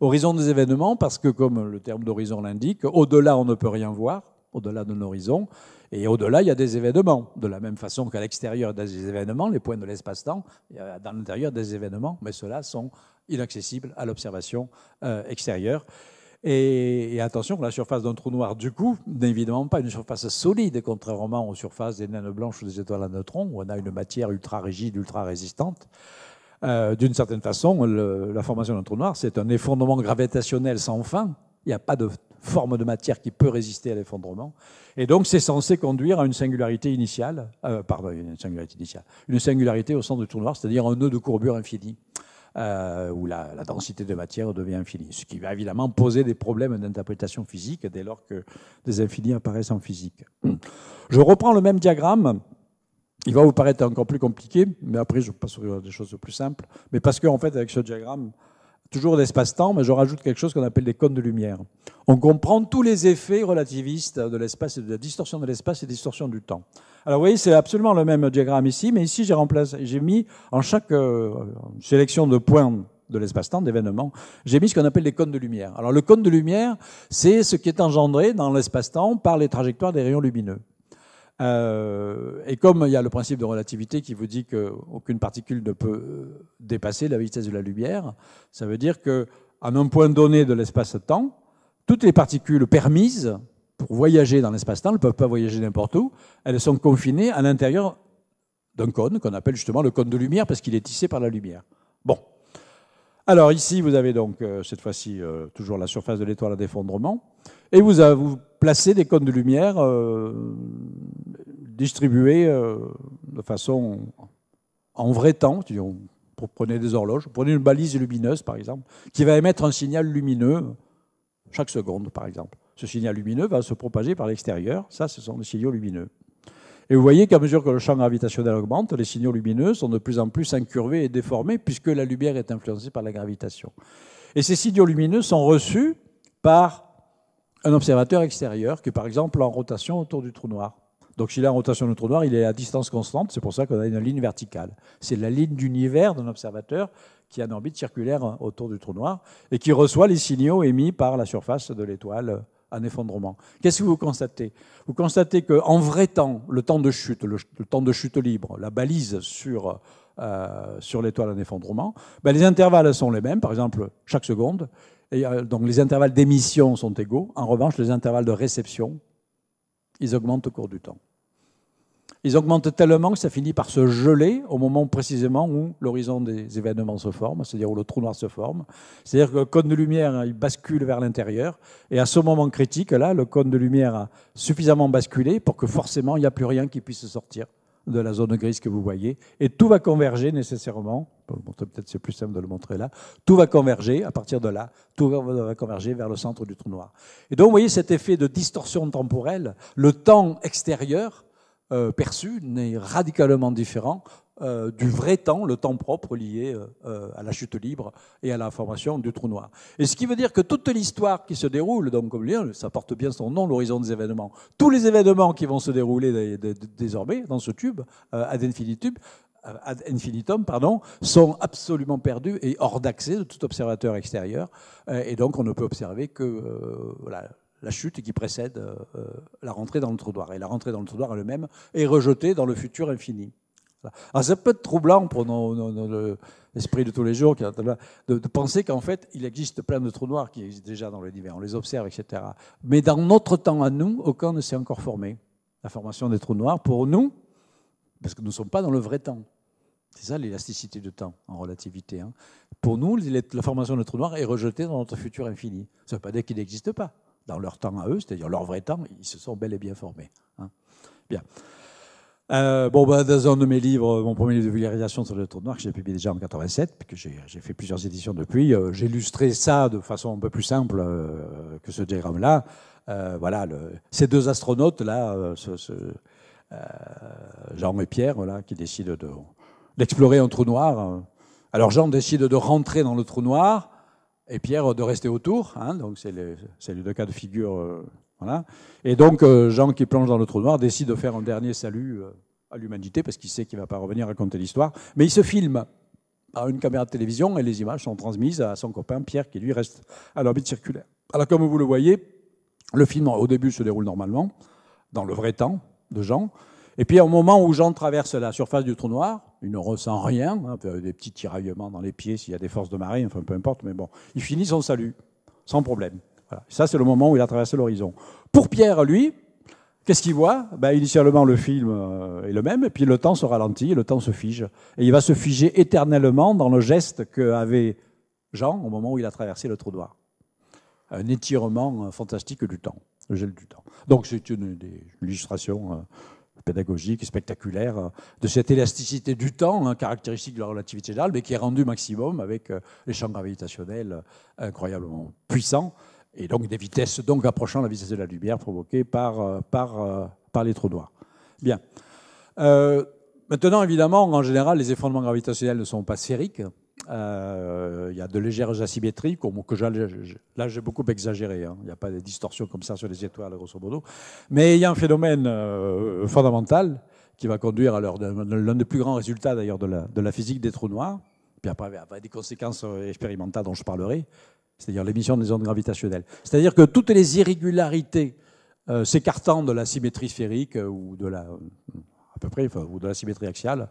Horizon des événements parce que, comme le terme d'horizon l'indique, au-delà on ne peut rien voir, au-delà de l'horizon. Et au-delà, il y a des événements. De la même façon qu'à l'extérieur, il y des événements, les points de l'espace-temps, il y a dans l'intérieur des événements, mais ceux-là sont inaccessibles à l'observation euh, extérieure. Et, attention, la surface d'un trou noir, du coup, n'est évidemment pas une surface solide, contrairement aux surfaces des naines blanches ou des étoiles à neutrons, où on a une matière ultra rigide, ultra résistante. Euh, d'une certaine façon, la formation d'un trou noir, c'est un effondrement gravitationnel sans fin. Il n'y a pas de forme de matière qui peut résister à l'effondrement. Et donc, c'est censé conduire à une singularité initiale, euh, pardon, une singularité initiale, une singularité au centre du trou c'est-à-dire un nœud de courbure infinie, euh, où la, densité de matière devient infinie, ce qui va évidemment poser des problèmes d'interprétation physique dès lors que des infinis apparaissent en physique. Je reprends le même diagramme. Il va vous paraître encore plus compliqué, mais après je passerai à des choses plus simples. Mais parce qu'en fait, avec ce diagramme, toujours l'espace-temps, mais je rajoute quelque chose qu'on appelle des cônes de lumière. On comprend tous les effets relativistes de l'espace et de la distorsion de l'espace et de la distorsion du temps. Alors vous voyez, c'est absolument le même diagramme ici, mais ici j'ai remplacé, j'ai mis en chaque euh, sélection de points de l'espace-temps, d'événements, j'ai mis ce qu'on appelle les cônes de lumière. Alors le cône de lumière, c'est ce qui est engendré dans l'espace-temps par les trajectoires des rayons lumineux. Euh, et comme il y a le principe de relativité qui vous dit qu'aucune particule ne peut euh, dépasser la vitesse de la lumière, ça veut dire à un point donné de l'espace-temps, toutes les particules permises pour voyager dans l'espace-temps, ne peuvent pas voyager n'importe où, elles sont confinées à l'intérieur d'un cône qu'on appelle justement le cône de lumière parce qu'il est tissé par la lumière. Bon, alors ici, vous avez donc euh, cette fois-ci euh, toujours la surface de l'étoile à d'effondrement, et vous, placez des cônes de lumière euh, distribués de façon en vrai temps. Pour prenez des horloges, prenez une balise lumineuse par exemple, qui va émettre un signal lumineux chaque seconde par exemple. Ce signal lumineux va se propager par l'extérieur. Ça, ce sont des signaux lumineux. Et vous voyez qu'à mesure que le champ gravitationnel augmente, les signaux lumineux sont de plus en plus incurvés et déformés puisque la lumière est influencée par la gravitation. Et ces signaux lumineux sont reçus par un observateur extérieur qui est par exemple en rotation autour du trou noir. Donc s'il est en rotation du trou noir, il est à distance constante, c'est pour ça qu'on a une ligne verticale. C'est la ligne d'univers d'un observateur qui a une orbite circulaire autour du trou noir et qui reçoit les signaux émis par la surface de l'étoile en effondrement. Qu'est-ce que vous constatez Vous constatez qu'en vrai temps, le temps de chute, le, temps de chute libre, la balise sur, euh, sur l'étoile en effondrement, ben, les intervalles sont les mêmes, par exemple chaque seconde. Et, euh, donc les intervalles d'émission sont égaux. En revanche, les intervalles de réception, ils augmentent au cours du temps. Ils augmentent tellement que ça finit par se geler au moment précisément où l'horizon des événements se forme, c'est-à-dire où le trou noir se forme. C'est-à-dire que le cône de lumière, hein, il bascule vers l'intérieur. Et à ce moment critique, là, le cône de lumière a suffisamment basculé pour que forcément, il n'y a plus rien qui puisse sortir de la zone grise que vous voyez. Et tout va converger nécessairement. Peut-être c'est plus simple de le montrer là. Tout va converger à partir de là. Tout va converger vers le centre du trou noir. Et donc, vous voyez cet effet de distorsion temporelle. Le temps extérieur euh, perçu n'est radicalement différent euh, du vrai temps, le temps propre lié euh, à la chute libre et à la formation du trou noir. Et ce qui veut dire que toute l'histoire qui se déroule, donc comme ça porte bien son nom, l'horizon des événements, tous les événements qui vont se dérouler désormais dans ce tube, ad infinitum, ad infinitum, pardon, sont absolument perdus et hors d'accès de tout observateur extérieur. Et donc, on ne peut observer que voilà, la chute qui précède euh, euh, la rentrée dans le trou noir. Et la rentrée dans le trou noir elle-même est rejetée dans le futur infini. Alors, ah, ça peut être troublant pour l'esprit de tous les jours de, de penser qu'en fait, il existe plein de trous noirs qui existent déjà dans l'univers, on les observe, etc. Mais dans notre temps à nous, aucun ne s'est encore formé. La formation des trous noirs, pour nous, parce que nous ne sommes pas dans le vrai temps. C'est ça l'élasticité du temps en relativité. Hein. Pour nous, la formation de trous noirs est rejetée dans notre futur infini. Ça ne veut pas dire qu'il n'existe pas dans leur temps à eux, c'est-à-dire leur vrai temps, ils se sont bel et bien formés. Hein. Bien. Euh, bon, bah, dans un de mes livres, mon premier livre de vulgarisation sur le trou noir, que j'ai publié déjà en 87, que j'ai fait plusieurs éditions depuis, euh, j'ai illustré ça de façon un peu plus simple euh, que ce diagramme-là. voilà, ces deux astronautes-là, ce, Jean et Pierre, voilà, qui décident d'explorer un trou noir. Alors Jean décide de rentrer dans le trou noir, et Pierre de rester autour. Hein, donc c'est les, deux cas de figure. Euh, voilà. Et donc euh, Jean qui plonge dans le trou noir décide de faire un dernier salut euh, à l'humanité parce qu'il sait qu'il ne va pas revenir raconter l'histoire. Mais il se filme à une caméra de télévision et les images sont transmises à son copain Pierre qui lui reste à l'orbite circulaire. Alors comme vous le voyez, le film au début se déroule normalement, dans le vrai temps de Jean. Et puis au moment où Jean traverse la surface du trou noir, il ne ressent rien, hein, des petits tiraillements dans les pieds s'il y a des forces de marée, enfin peu importe, mais bon, il finit son salut, sans problème. Ça, c'est le moment où il a traversé l'horizon. Pour Pierre, lui, qu'est-ce qu'il voit ben, Initialement, le film euh, est le même, et puis le temps se ralentit, le temps se fige. Et il va se figer éternellement dans le geste qu'avait Jean au moment où il a traversé le trou noir. Un étirement euh, fantastique du temps, le gel du temps. Donc c'est une, une illustration euh, pédagogique et spectaculaire euh, de cette élasticité du temps, hein, caractéristique de la relativité générale, mais qui est rendue maximum avec euh, les champs gravitationnels euh, incroyablement puissants et donc des vitesses donc approchant la vitesse de la lumière provoquée par, par, par les trous noirs. Bien. maintenant, évidemment, en général, les effondrements gravitationnels ne sont pas sphériques. Euh, il y a de légères asymétries, là j'ai beaucoup exagéré, hein. il n'y a pas de distorsions comme ça sur les étoiles, grosso modo, mais il y a un phénomène euh, fondamental qui va conduire à l'un des plus grands résultats d'ailleurs de, la, physique des trous noirs, puis après, il y a des conséquences euh, expérimentales dont je parlerai, c'est-à-dire l'émission des ondes gravitationnelles. C'est-à-dire que toutes les irrégularités s'écartant de la symétrie sphérique ou de la, à peu près, ou de la symétrie axiale,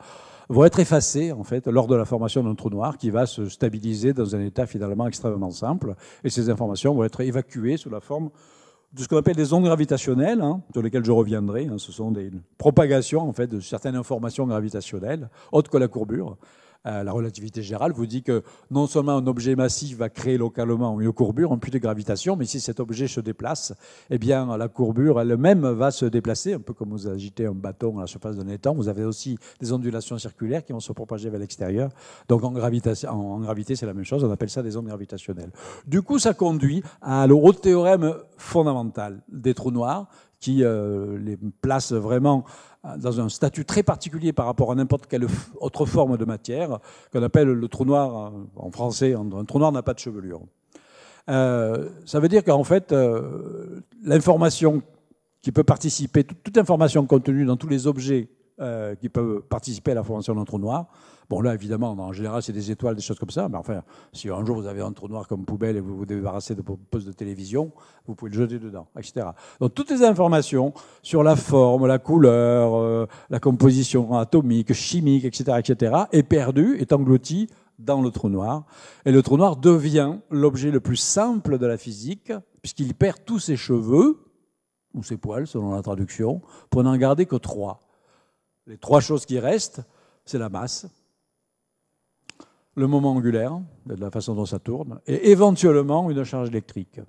vont être effacées en fait lors de la formation d'un trou noir qui va se stabiliser dans un état finalement extrêmement simple. Et ces informations vont être évacuées sous la forme de ce qu'on appelle des ondes gravitationnelles, hein, sur lesquelles je reviendrai. Hein. ce sont des propagations en fait de certaines informations gravitationnelles autres que la courbure. Euh, la relativité générale vous dit que non seulement un objet massif va créer localement une courbure, en plus de gravitation, mais si cet objet se déplace, eh bien la courbure elle-même va se déplacer, un peu comme vous agitez un bâton à la surface d'un étang. Vous avez aussi des ondulations circulaires qui vont se propager vers l'extérieur. Donc en, gravité, c'est la même chose, on appelle ça des ondes gravitationnelles. Du coup, ça conduit à, au théorème fondamental des trous noirs qui euh, les place vraiment euh, dans un statut très particulier par rapport à n'importe quelle autre forme de matière, qu'on appelle le trou noir en français. Un trou noir n'a pas de chevelure. Euh, ça veut dire qu'en fait, l'information qui peut participer, toute, toute information contenue dans tous les objets qui peuvent participer à la formation d'un trou noir, Bon, là, évidemment, en général, c'est des étoiles, des choses comme ça. Mais enfin, si un jour vous avez un trou noir comme poubelle et vous vous débarrassez de vos postes de télévision, vous pouvez le jeter dedans, etc. Donc, toutes les informations sur la forme, la couleur, euh, la composition atomique, chimique, etc., etc., est perdue, est engloutie dans le trou noir. Et le trou noir devient l'objet le plus simple de la physique, puisqu'il perd tous ses cheveux, ou ses poils, selon la traduction, pour n'en garder que trois. Les trois choses qui restent, c'est la masse, le moment angulaire, de la façon dont ça tourne, et éventuellement une charge électrique.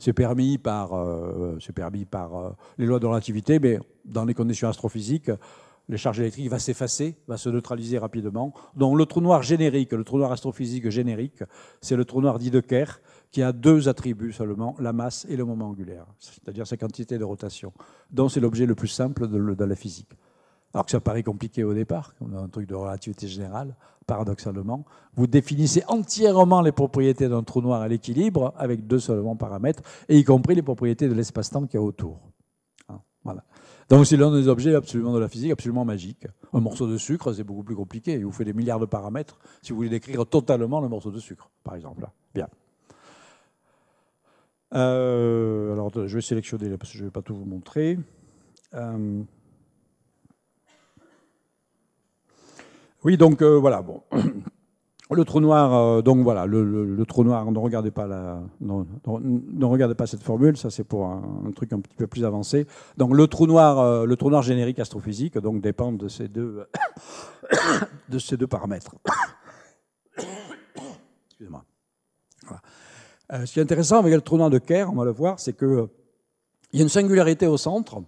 C'est permis par, euh, permis par euh, les lois de relativité, mais dans les conditions astrophysiques, les charges électriques vont s'effacer, vont se neutraliser rapidement. Donc le trou noir générique, le trou noir astrophysique générique, c'est le trou noir dit de Kerr qui a deux attributs seulement, la masse et le moment angulaire, c'est-à-dire sa quantité de rotation. Donc c'est l'objet le plus simple de, de, la physique. Alors que ça paraît compliqué au départ, on a un truc de relativité générale, paradoxalement, vous définissez entièrement les propriétés d'un trou noir à l'équilibre avec deux seulement paramètres, et y compris les propriétés de l'espace-temps qu'il y a autour. Hein, voilà. Donc c'est l'un des objets absolument de la physique, absolument magique. Un morceau de sucre, c'est beaucoup plus compliqué. Il vous fait des milliards de paramètres si vous voulez décrire totalement le morceau de sucre, par exemple. Bien. Euh, alors je vais sélectionner parce que je ne vais pas tout vous montrer. Euh, Oui, donc euh, voilà, bon. Le trou noir, euh, donc voilà, le, trou noir, ne regardez pas la, ne regardez pas cette formule, ça c'est pour un, truc un petit peu plus avancé. Donc le trou noir, euh, le trou noir générique astrophysique, donc dépend de ces deux, de ces deux paramètres. Excusez-moi. Voilà. ce qui est intéressant avec le trou noir de Kerr, on va le voir, c'est que il y a une singularité au centre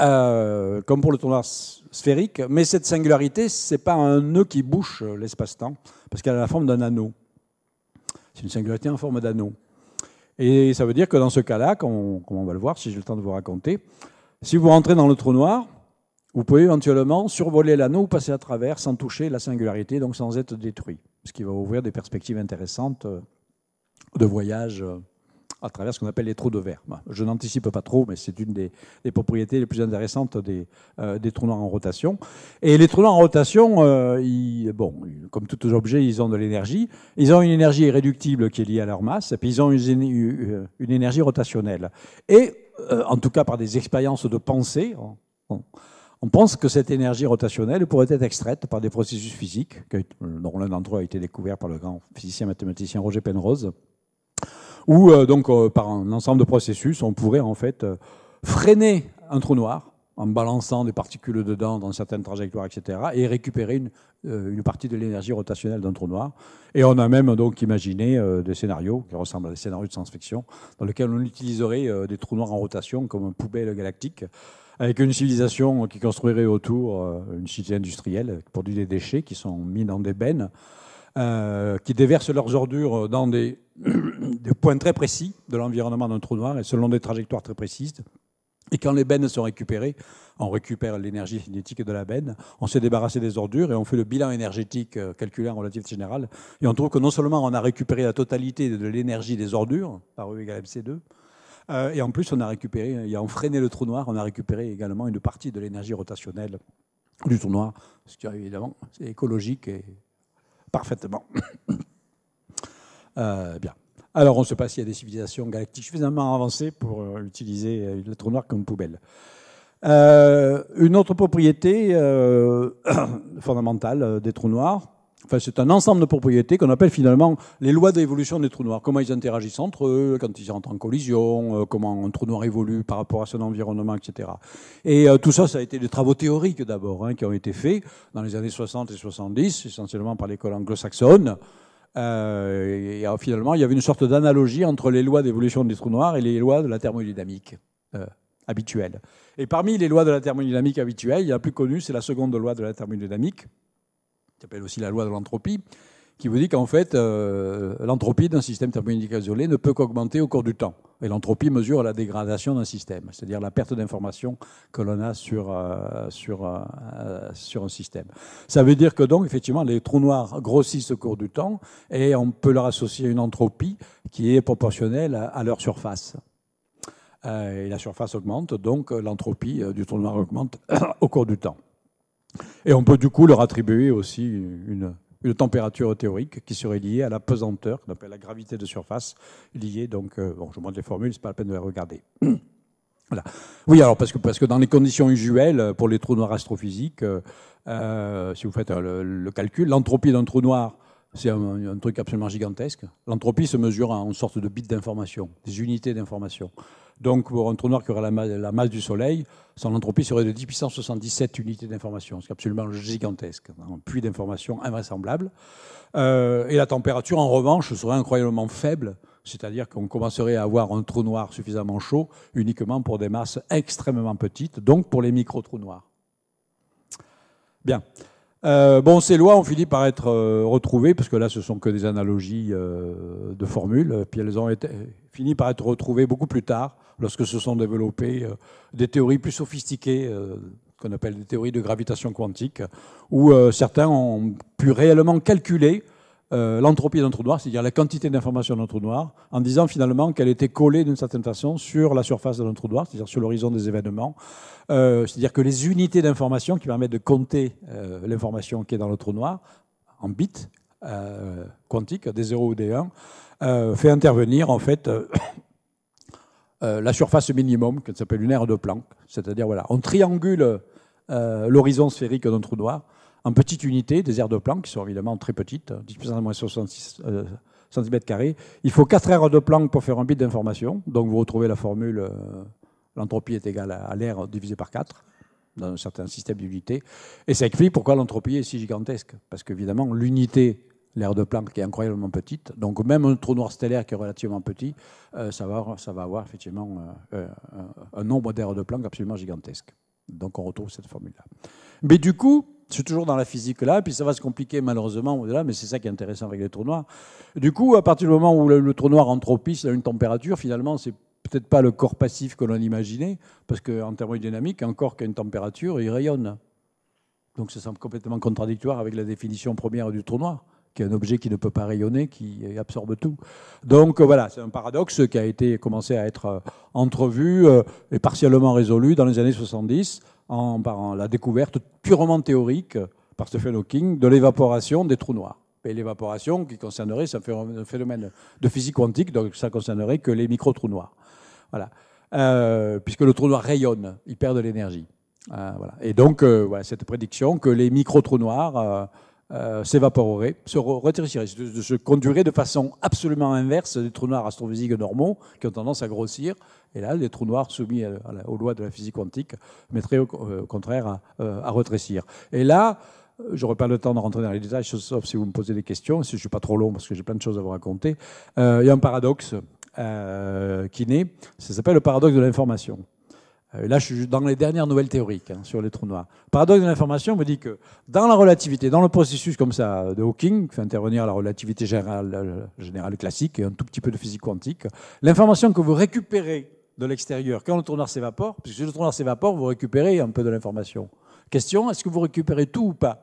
euh, comme pour le tournoi sphérique, mais cette singularité, ce n'est pas un nœud qui bouche euh, l'espace-temps, parce qu'elle a la forme d'un anneau. C'est une singularité en forme d'anneau. Et ça veut dire que dans ce cas-là, comme, on va le voir, si j'ai le temps de vous raconter, si vous rentrez dans le trou noir, vous pouvez éventuellement survoler l'anneau ou passer à travers sans toucher la singularité, donc sans être détruit, ce qui va ouvrir des perspectives intéressantes euh, de voyage à travers ce qu'on appelle les trous de verre. Je n'anticipe pas trop, mais c'est une des, propriétés les plus intéressantes des, euh, des, trous noirs en rotation. Et les trous noirs en rotation, euh, bon, comme tous les objets, ils ont de l'énergie. Ils ont une énergie irréductible qui est liée à leur masse, et puis ils ont une, énergie rotationnelle. Et euh, en tout cas par des expériences de pensée, on, pense que cette énergie rotationnelle pourrait être extraite par des processus physiques, dont l'un d'entre eux a été découvert par le grand physicien mathématicien Roger Penrose, où euh, donc euh, par un ensemble de processus, on pourrait en fait euh, freiner un trou noir en balançant des particules dedans dans certaines trajectoires, etc., et récupérer une, partie de l'énergie rotationnelle d'un trou noir. Et on a même donc imaginé des scénarios qui ressemblent à des scénarios de science-fiction, dans lesquels on utiliserait des trous noirs en rotation comme un poubelle galactique, avec une civilisation qui construirait autour une cité industrielle pour produit des déchets qui sont mis dans des bennes. Euh, qui déversent leurs ordures dans des, des points très précis de l'environnement d'un trou noir et selon des trajectoires très précises. Et quand les bennes sont récupérées, on récupère l'énergie cinétique de la benne, on s'est débarrassé des ordures et on fait le bilan énergétique euh, calculé en relative générale. Et on trouve que non seulement on a récupéré la totalité de l'énergie des ordures, par E égale MC2, euh, et en plus on a récupéré, a freiné le trou noir, on a récupéré également une partie de l'énergie rotationnelle du trou noir, ce qui évidemment c'est écologique et parfaitement. Euh, bien. Alors, on ne sait pas s'il y a des civilisations galactiques suffisamment avancées pour euh, utiliser euh, le trou noir comme poubelle. une autre propriété fondamentale des trous noirs, c'est un ensemble de propriétés qu'on appelle finalement les lois d'évolution des trous noirs. Comment ils interagissent entre eux, quand ils entrent en collision, euh, comment un trou noir évolue par rapport à son environnement, etc. Et euh, tout ça, ça a été des travaux théoriques d'abord, hein, qui ont été faits dans les années 60 et 70, essentiellement par l'école anglo-saxonne. Euh, et finalement, il y avait une sorte d'analogie entre les lois d'évolution des trous noirs et les lois de la thermodynamique. habituelle. Et parmi les lois de la thermodynamique habituelle, la plus connue, c'est la seconde loi de la thermodynamique, s'appelle aussi la loi de l'entropie, qui vous dit qu'en fait, euh, l'entropie d'un système thermodynamique isolé ne peut qu'augmenter au cours du temps. Et l'entropie mesure la dégradation d'un système, c'est-à-dire la perte d'information que l'on a sur, euh, sur, euh, sur un système. Ça veut dire que donc, effectivement, les trous noirs grossissent au cours du temps et on peut leur associer une entropie qui est proportionnelle à leur surface. et la surface augmente, donc l'entropie du trou noir augmente au cours du temps. Et on peut du coup leur attribuer aussi une, température théorique qui serait liée à la pesanteur, qu'on appelle la gravité de surface, liée donc, euh, bon, je vous montre les formules, n'est pas la peine de les regarder. Voilà. Oui, alors parce que, parce que dans les conditions usuelles, pour les trous noirs astrophysiques, euh, euh, si vous faites le calcul, l'entropie d'un trou noir c'est un, truc absolument gigantesque. L'entropie se mesure en sorte de bits d'information, des unités d'information. Donc, pour un trou noir qui aurait la, masse du Soleil, son entropie serait de 10 puissance 77 unités d'information, C'est absolument gigantesque, un puits d'information invraisemblable. Euh, et la température, en revanche, serait incroyablement faible, c'est-à-dire qu'on commencerait à avoir un trou noir suffisamment chaud uniquement pour des masses extrêmement petites, donc pour les micro-trous noirs. Bien. Euh, bon, ces lois ont fini par être euh, retrouvées, parce que là, ce sont que des analogies euh, de formules, puis elles ont été, fini par être retrouvées beaucoup plus tard, lorsque se sont développées des théories plus sophistiquées, qu'on appelle des théories de gravitation quantique, où certains ont pu réellement calculer euh, l'entropie d'un trou noir, c'est-à-dire la quantité d'informations d'un trou noir, en disant finalement qu'elle était collée d'une certaine façon sur la surface d'un trou noir, c'est-à-dire sur l'horizon des événements. Euh, c'est-à-dire que les unités d'information qui permettent de compter euh, l'information qui est dans le trou noir, en bits quantiques, des 0 ou des 1, fait intervenir en fait la surface minimum, qui s'appelle une aire de Planck. C'est-à-dire, voilà, on triangule l'horizon sphérique d'un trou noir en petites unité, des aires de plan qui sont évidemment très petites, 10 hein, moins 66 euh, cm. Il faut 4 aires de planque pour faire un bit d'information. Donc vous retrouvez la formule euh, l'entropie est égale à, l'air divisé par 4 dans un certain système d'unité. Et ça explique pourquoi l'entropie est si gigantesque. Parce qu'évidemment, l'unité, l'aire de planque qui est incroyablement petite, donc même un trou noir stellaire qui est relativement petit, euh, ça, va, ça, va, avoir effectivement un nombre d'aires de planque absolument gigantesque. Donc on retrouve cette formule-là. Mais du coup, c'est toujours dans la physique là, et puis ça va se compliquer malheureusement au-delà, mais c'est ça qui est intéressant avec les trous noirs. Du coup, à partir du moment où le, trou noir il a une température, finalement, c'est peut-être pas le corps passif que l'on imaginait, parce qu'en thermodynamique, un corps qui a une température, il rayonne. Donc ça semble complètement contradictoire avec la définition première du trou noir, qui est un objet qui ne peut pas rayonner, qui absorbe tout. Donc euh, voilà, c'est un paradoxe qui a été commencé à être euh, entrevu euh, et partiellement résolu dans les années 70 en, par la découverte purement théorique par Stephen Hawking de l'évaporation des trous noirs. Et l'évaporation qui concernerait, c'est un phénomène de physique quantique, donc ça concernerait que les micro-trous noirs. Voilà. Euh, puisque le trou noir rayonne, il perd de l'énergie. Euh, voilà. Et donc, euh, cette prédiction que les micro-trous noirs s'évaporer, euh, s'évaporerait, se rétrécirait, se, de façon absolument inverse des trous noirs astrophysiques normaux qui ont tendance à grossir. Et là, les trous noirs soumis aux lois de la physique quantique mettraient au, euh, contraire à, euh, rétrécir. Et là, n'aurai pas le temps de rentrer dans les détails, sauf si vous me posez des questions, si je suis pas trop long parce que j'ai plein de choses à vous raconter. il y a un paradoxe qui naît, ça s'appelle le paradoxe de l'information. Euh, là, je suis dans les dernières nouvelles théoriques hein, sur les trous noirs. paradoxe de l'information me dit que dans la relativité, dans le processus comme ça de Hawking, qui fait intervenir la relativité générale, euh, générale classique et un tout petit peu de physique quantique, l'information que vous récupérez de l'extérieur quand le trou noir s'évapore, puisque si le trou noir s'évapore, vous récupérez un peu de l'information. Question, est-ce que vous récupérez tout ou pas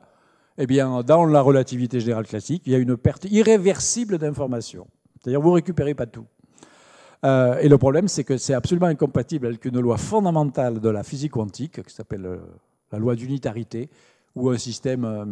Eh bien, dans la relativité générale classique, il y a une perte irréversible d'information. C'est-à-dire, vous ne récupérez pas tout. Euh, et le problème, c'est que c'est absolument incompatible avec une loi fondamentale de la physique quantique, qui s'appelle euh, la loi d'unitarité, ou un système euh,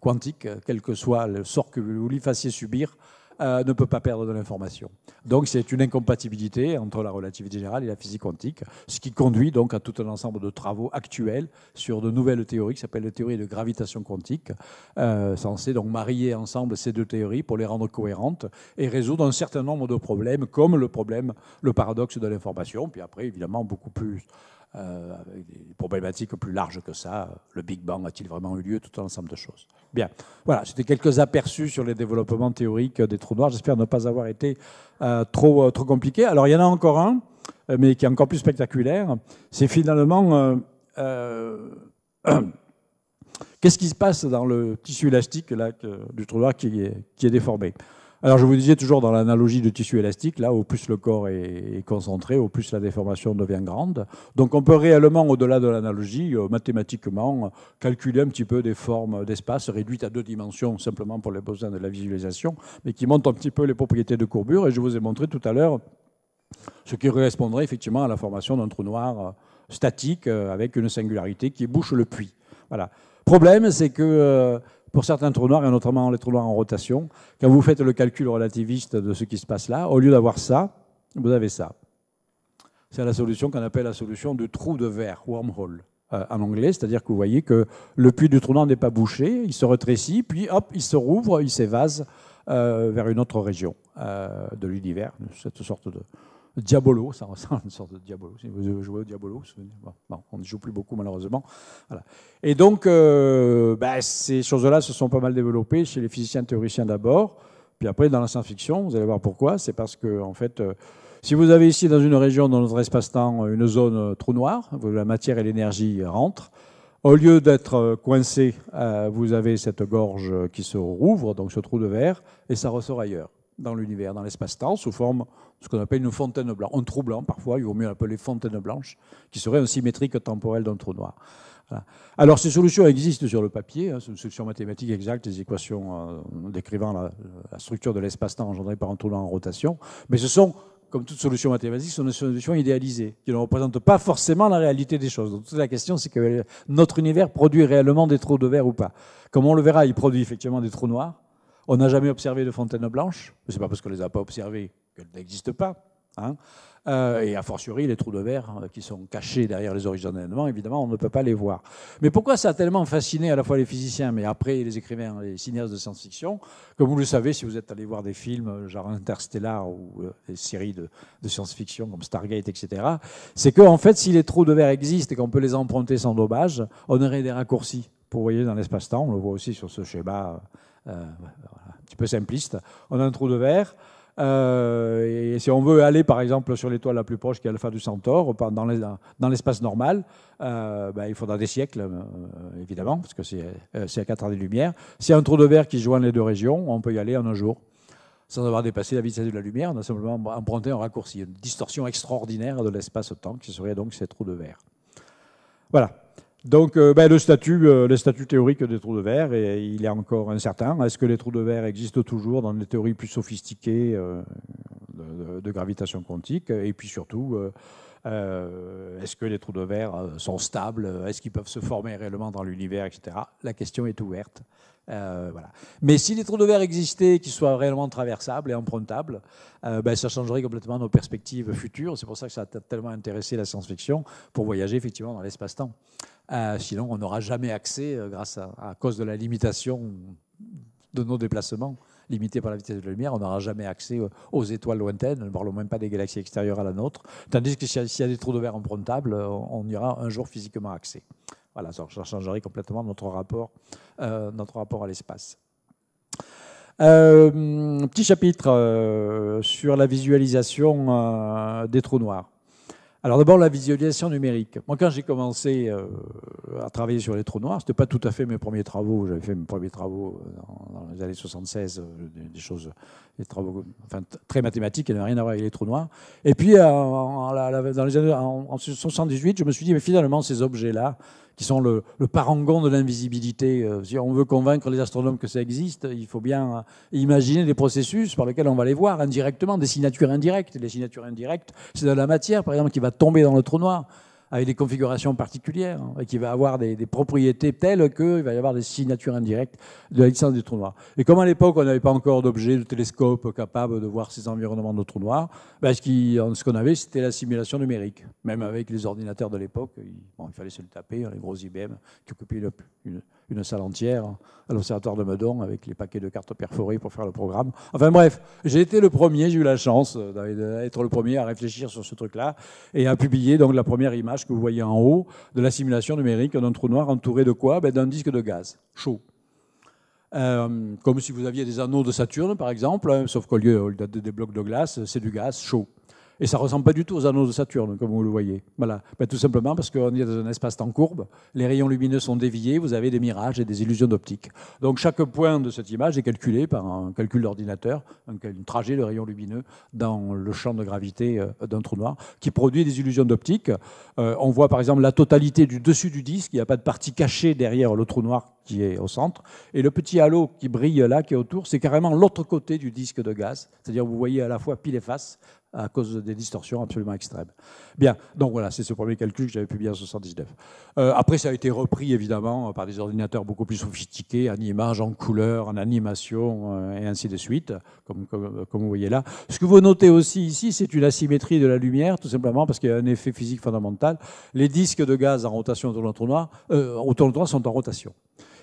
quantique, quel que soit le sort que vous lui fassiez subir, euh, ne peut pas perdre de l'information. Donc c'est une incompatibilité entre la relativité générale et la physique quantique, ce qui conduit donc à tout un ensemble de travaux actuels sur de nouvelles théories qui s'appellent les théories de gravitation quantique, euh, censées donc marier ensemble ces deux théories pour les rendre cohérentes et résoudre un certain nombre de problèmes, comme le problème, le paradoxe de l'information, puis après évidemment beaucoup plus euh, avec des problématiques plus larges que ça. Le Big Bang a-t-il vraiment eu lieu Tout un ensemble de choses. Bien, voilà, c'était quelques aperçus sur les développements théoriques des trous noirs. J'espère ne pas avoir été euh, trop, euh, trop compliqué. Alors, il y en a encore un, mais qui est encore plus spectaculaire. C'est finalement... Qu'est-ce qui se passe dans le tissu élastique du trou noir qui est déformé alors, je vous disais toujours dans l'analogie de tissu élastique, là, au plus le corps est concentré, au plus la déformation devient grande. Donc, on peut réellement, au-delà de l'analogie, euh, mathématiquement, calculer un petit peu des formes d'espace réduites à deux dimensions, simplement pour les besoins de la visualisation, mais qui montrent un petit peu les propriétés de courbure. Et je vous ai montré tout à l'heure ce qui correspondrait effectivement à la formation d'un trou noir euh, statique euh, avec une singularité qui bouche le puits. Voilà. Problème, c'est que pour certains trous noirs, et notamment les trous noirs en rotation, quand vous faites le calcul relativiste de ce qui se passe là, au lieu d'avoir ça, vous avez ça. C'est la solution qu'on appelle la solution du trou de verre, wormhole, euh, en anglais, c'est-à-dire que vous voyez que le puits du trou noir n'est pas bouché, il se rétrécit, puis hop, il se rouvre, il s'évase euh, vers une autre région euh, de l'univers, cette sorte de, Diabolo, ça ressemble à une sorte de Diabolo. Si vous jouez au Diabolo, on ne joue plus beaucoup malheureusement. Et donc, euh, ben, ces choses-là se sont pas mal développées chez les physiciens théoriciens d'abord, puis après dans la science-fiction, vous allez voir pourquoi. C'est parce que, en fait, euh, si vous avez ici dans une région, dans notre espace-temps, euh, une zone trou noir, où la matière et l'énergie rentrent, au lieu d'être coincé, vous avez cette gorge qui se rouvre, donc ce trou de verre, et ça ressort ailleurs dans l'univers, dans l'espace-temps, sous forme de ce qu'on appelle une fontaine blanche, un trou blanc parfois, il vaut mieux l'appeler fontaine blanche, qui serait un symétrique temporel d'un trou noir. Alors ces solutions existent sur le papier, c'est une hein, solution mathématique exacte des équations euh, décrivant la, structure de l'espace-temps engendrée par un trou noir en rotation, mais ce sont, comme toute solution mathématique, ce sont des solutions idéalisées, qui ne représentent pas forcément la réalité des choses. Donc toute la question, c'est que notre univers produit réellement des trous de verre ou pas. Comme on le verra, il produit effectivement des trous noirs, on n'a jamais observé de fontaines blanches, C'est ce n'est pas parce qu'on ne les a pas observées qu'elles n'existent pas. Hein. Euh, et a fortiori, les trous de verre euh, qui sont cachés derrière les origines d'événements, évidemment, on ne peut pas les voir. Mais pourquoi ça a tellement fasciné à la fois les physiciens, mais après les écrivains, les cinéastes de science-fiction comme vous le savez si vous êtes allé voir des films euh, genre Interstellar ou des séries de, science-fiction comme Stargate, etc. C'est qu'en en fait, si les trous de verre existent et qu'on peut les emprunter sans dommage, on aurait des raccourcis pour voyager dans l'espace-temps. On le voit aussi sur ce schéma euh, ben un petit peu simpliste. On a un trou de verre. Euh, et si on veut aller, par exemple, sur l'étoile la plus proche, qui est Alpha du Centaure, dans l'espace normal, euh, ben, il faudra des siècles, évidemment, parce que c'est à 4 années-lumière. S'il y a un trou de verre qui joint les deux régions, on peut y aller en un jour. Sans avoir dépassé la vitesse de la lumière, on a simplement emprunté un raccourci, une distorsion extraordinaire de l'espace-temps, qui serait donc ces trous de verre. Voilà. Donc, euh, ben, euh, le, statut, théorique des trous de verre, et, il est encore incertain. Est-ce que les trous de verre existent toujours dans des théories plus sophistiquées euh, de, gravitation quantique Et puis surtout, est-ce que les trous de verre sont stables Est-ce qu'ils peuvent se former réellement dans l'univers, etc. La question est ouverte. voilà. Mais si les trous de verre existaient, qu'ils soient réellement traversables et empruntables, ben, ça changerait complètement nos perspectives futures. C'est pour ça que ça a tellement intéressé la science-fiction pour voyager effectivement dans l'espace-temps. Euh, sinon, on n'aura jamais accès, euh, grâce à, cause de la limitation de nos déplacements, limités par la vitesse de la lumière, on n'aura jamais accès euh, aux étoiles lointaines, ne parlons même pas des galaxies extérieures à la nôtre. Tandis que s'il y, a des trous de verre empruntables on, on, y aura un jour physiquement accès. Voilà, ça, changerait complètement notre rapport, notre rapport à l'espace. petit chapitre sur la visualisation des trous noirs. Alors d'abord la visualisation numérique. Moi quand j'ai commencé euh, à travailler sur les trous noirs, ce c'était pas tout à fait mes premiers travaux. J'avais fait mes premiers travaux euh, dans, les années 76, euh, des, choses, des travaux très mathématiques, qui n'avaient rien à voir avec les trous noirs. Et puis dans les années 78, je me suis dit mais finalement ces objets-là, qui sont le, parangon de l'invisibilité. Euh, si on veut convaincre les astronomes que ça existe, il faut bien euh, imaginer des processus par lesquels on va les voir indirectement, des signatures indirectes. les signatures indirectes, c'est de la matière, par exemple, qui va tomber dans le trou noir avec des configurations particulières hein, et qui va avoir des, propriétés telles qu'il va y avoir des signatures indirectes de la licence du trou noir. Et comme à l'époque, on n'avait pas encore d'objets, de télescope capable de voir ces environnements de trous noirs, ben, ce qu'on avait, c'était la simulation numérique. Même avec les ordinateurs de l'époque, il, fallait se le taper, hein, les gros IBM qui occupaient le une une salle entière à l'Observatoire de Meudon avec les paquets de cartes perforées pour faire le programme. Enfin bref, j'ai été le premier, j'ai eu la chance euh, d'être le premier à réfléchir sur ce truc-là et à publier donc la première image que vous voyez en haut de la simulation numérique d'un trou noir entouré de quoi ben, D'un disque de gaz chaud. Euh, comme si vous aviez des anneaux de Saturne, par exemple, hein, sauf qu'au lieu, des blocs de glace, c'est du gaz chaud. Et ça ne ressemble pas du tout aux anneaux de Saturne, comme vous le voyez. Voilà. Ben, tout simplement parce qu'on est dans un espace-temps courbe, les rayons lumineux sont déviés, vous avez des mirages et des illusions d'optique. Donc chaque point de cette image est calculé par un calcul d'ordinateur, un, trajet de rayons lumineux dans le champ de gravité euh, d'un trou noir, qui produit des illusions d'optique. Euh, on voit par exemple la totalité du dessus du disque, il n'y a pas de partie cachée derrière le trou noir qui est au centre. Et le petit halo qui brille là, qui est autour, c'est carrément l'autre côté du disque de gaz. C'est-à-dire vous voyez à la fois pile et face à cause des distorsions absolument extrêmes. Bien, donc voilà, c'est ce premier calcul que j'avais publié en 79. Euh, après, ça a été repris évidemment euh, par des ordinateurs beaucoup plus sophistiqués, en images, en couleurs, en animation, euh, et ainsi de suite, comme, comme, vous voyez là. Ce que vous notez aussi ici, c'est une asymétrie de la lumière, tout simplement parce qu'il y a un effet physique fondamental. Les disques de gaz en rotation autour de notre autour sont en rotation.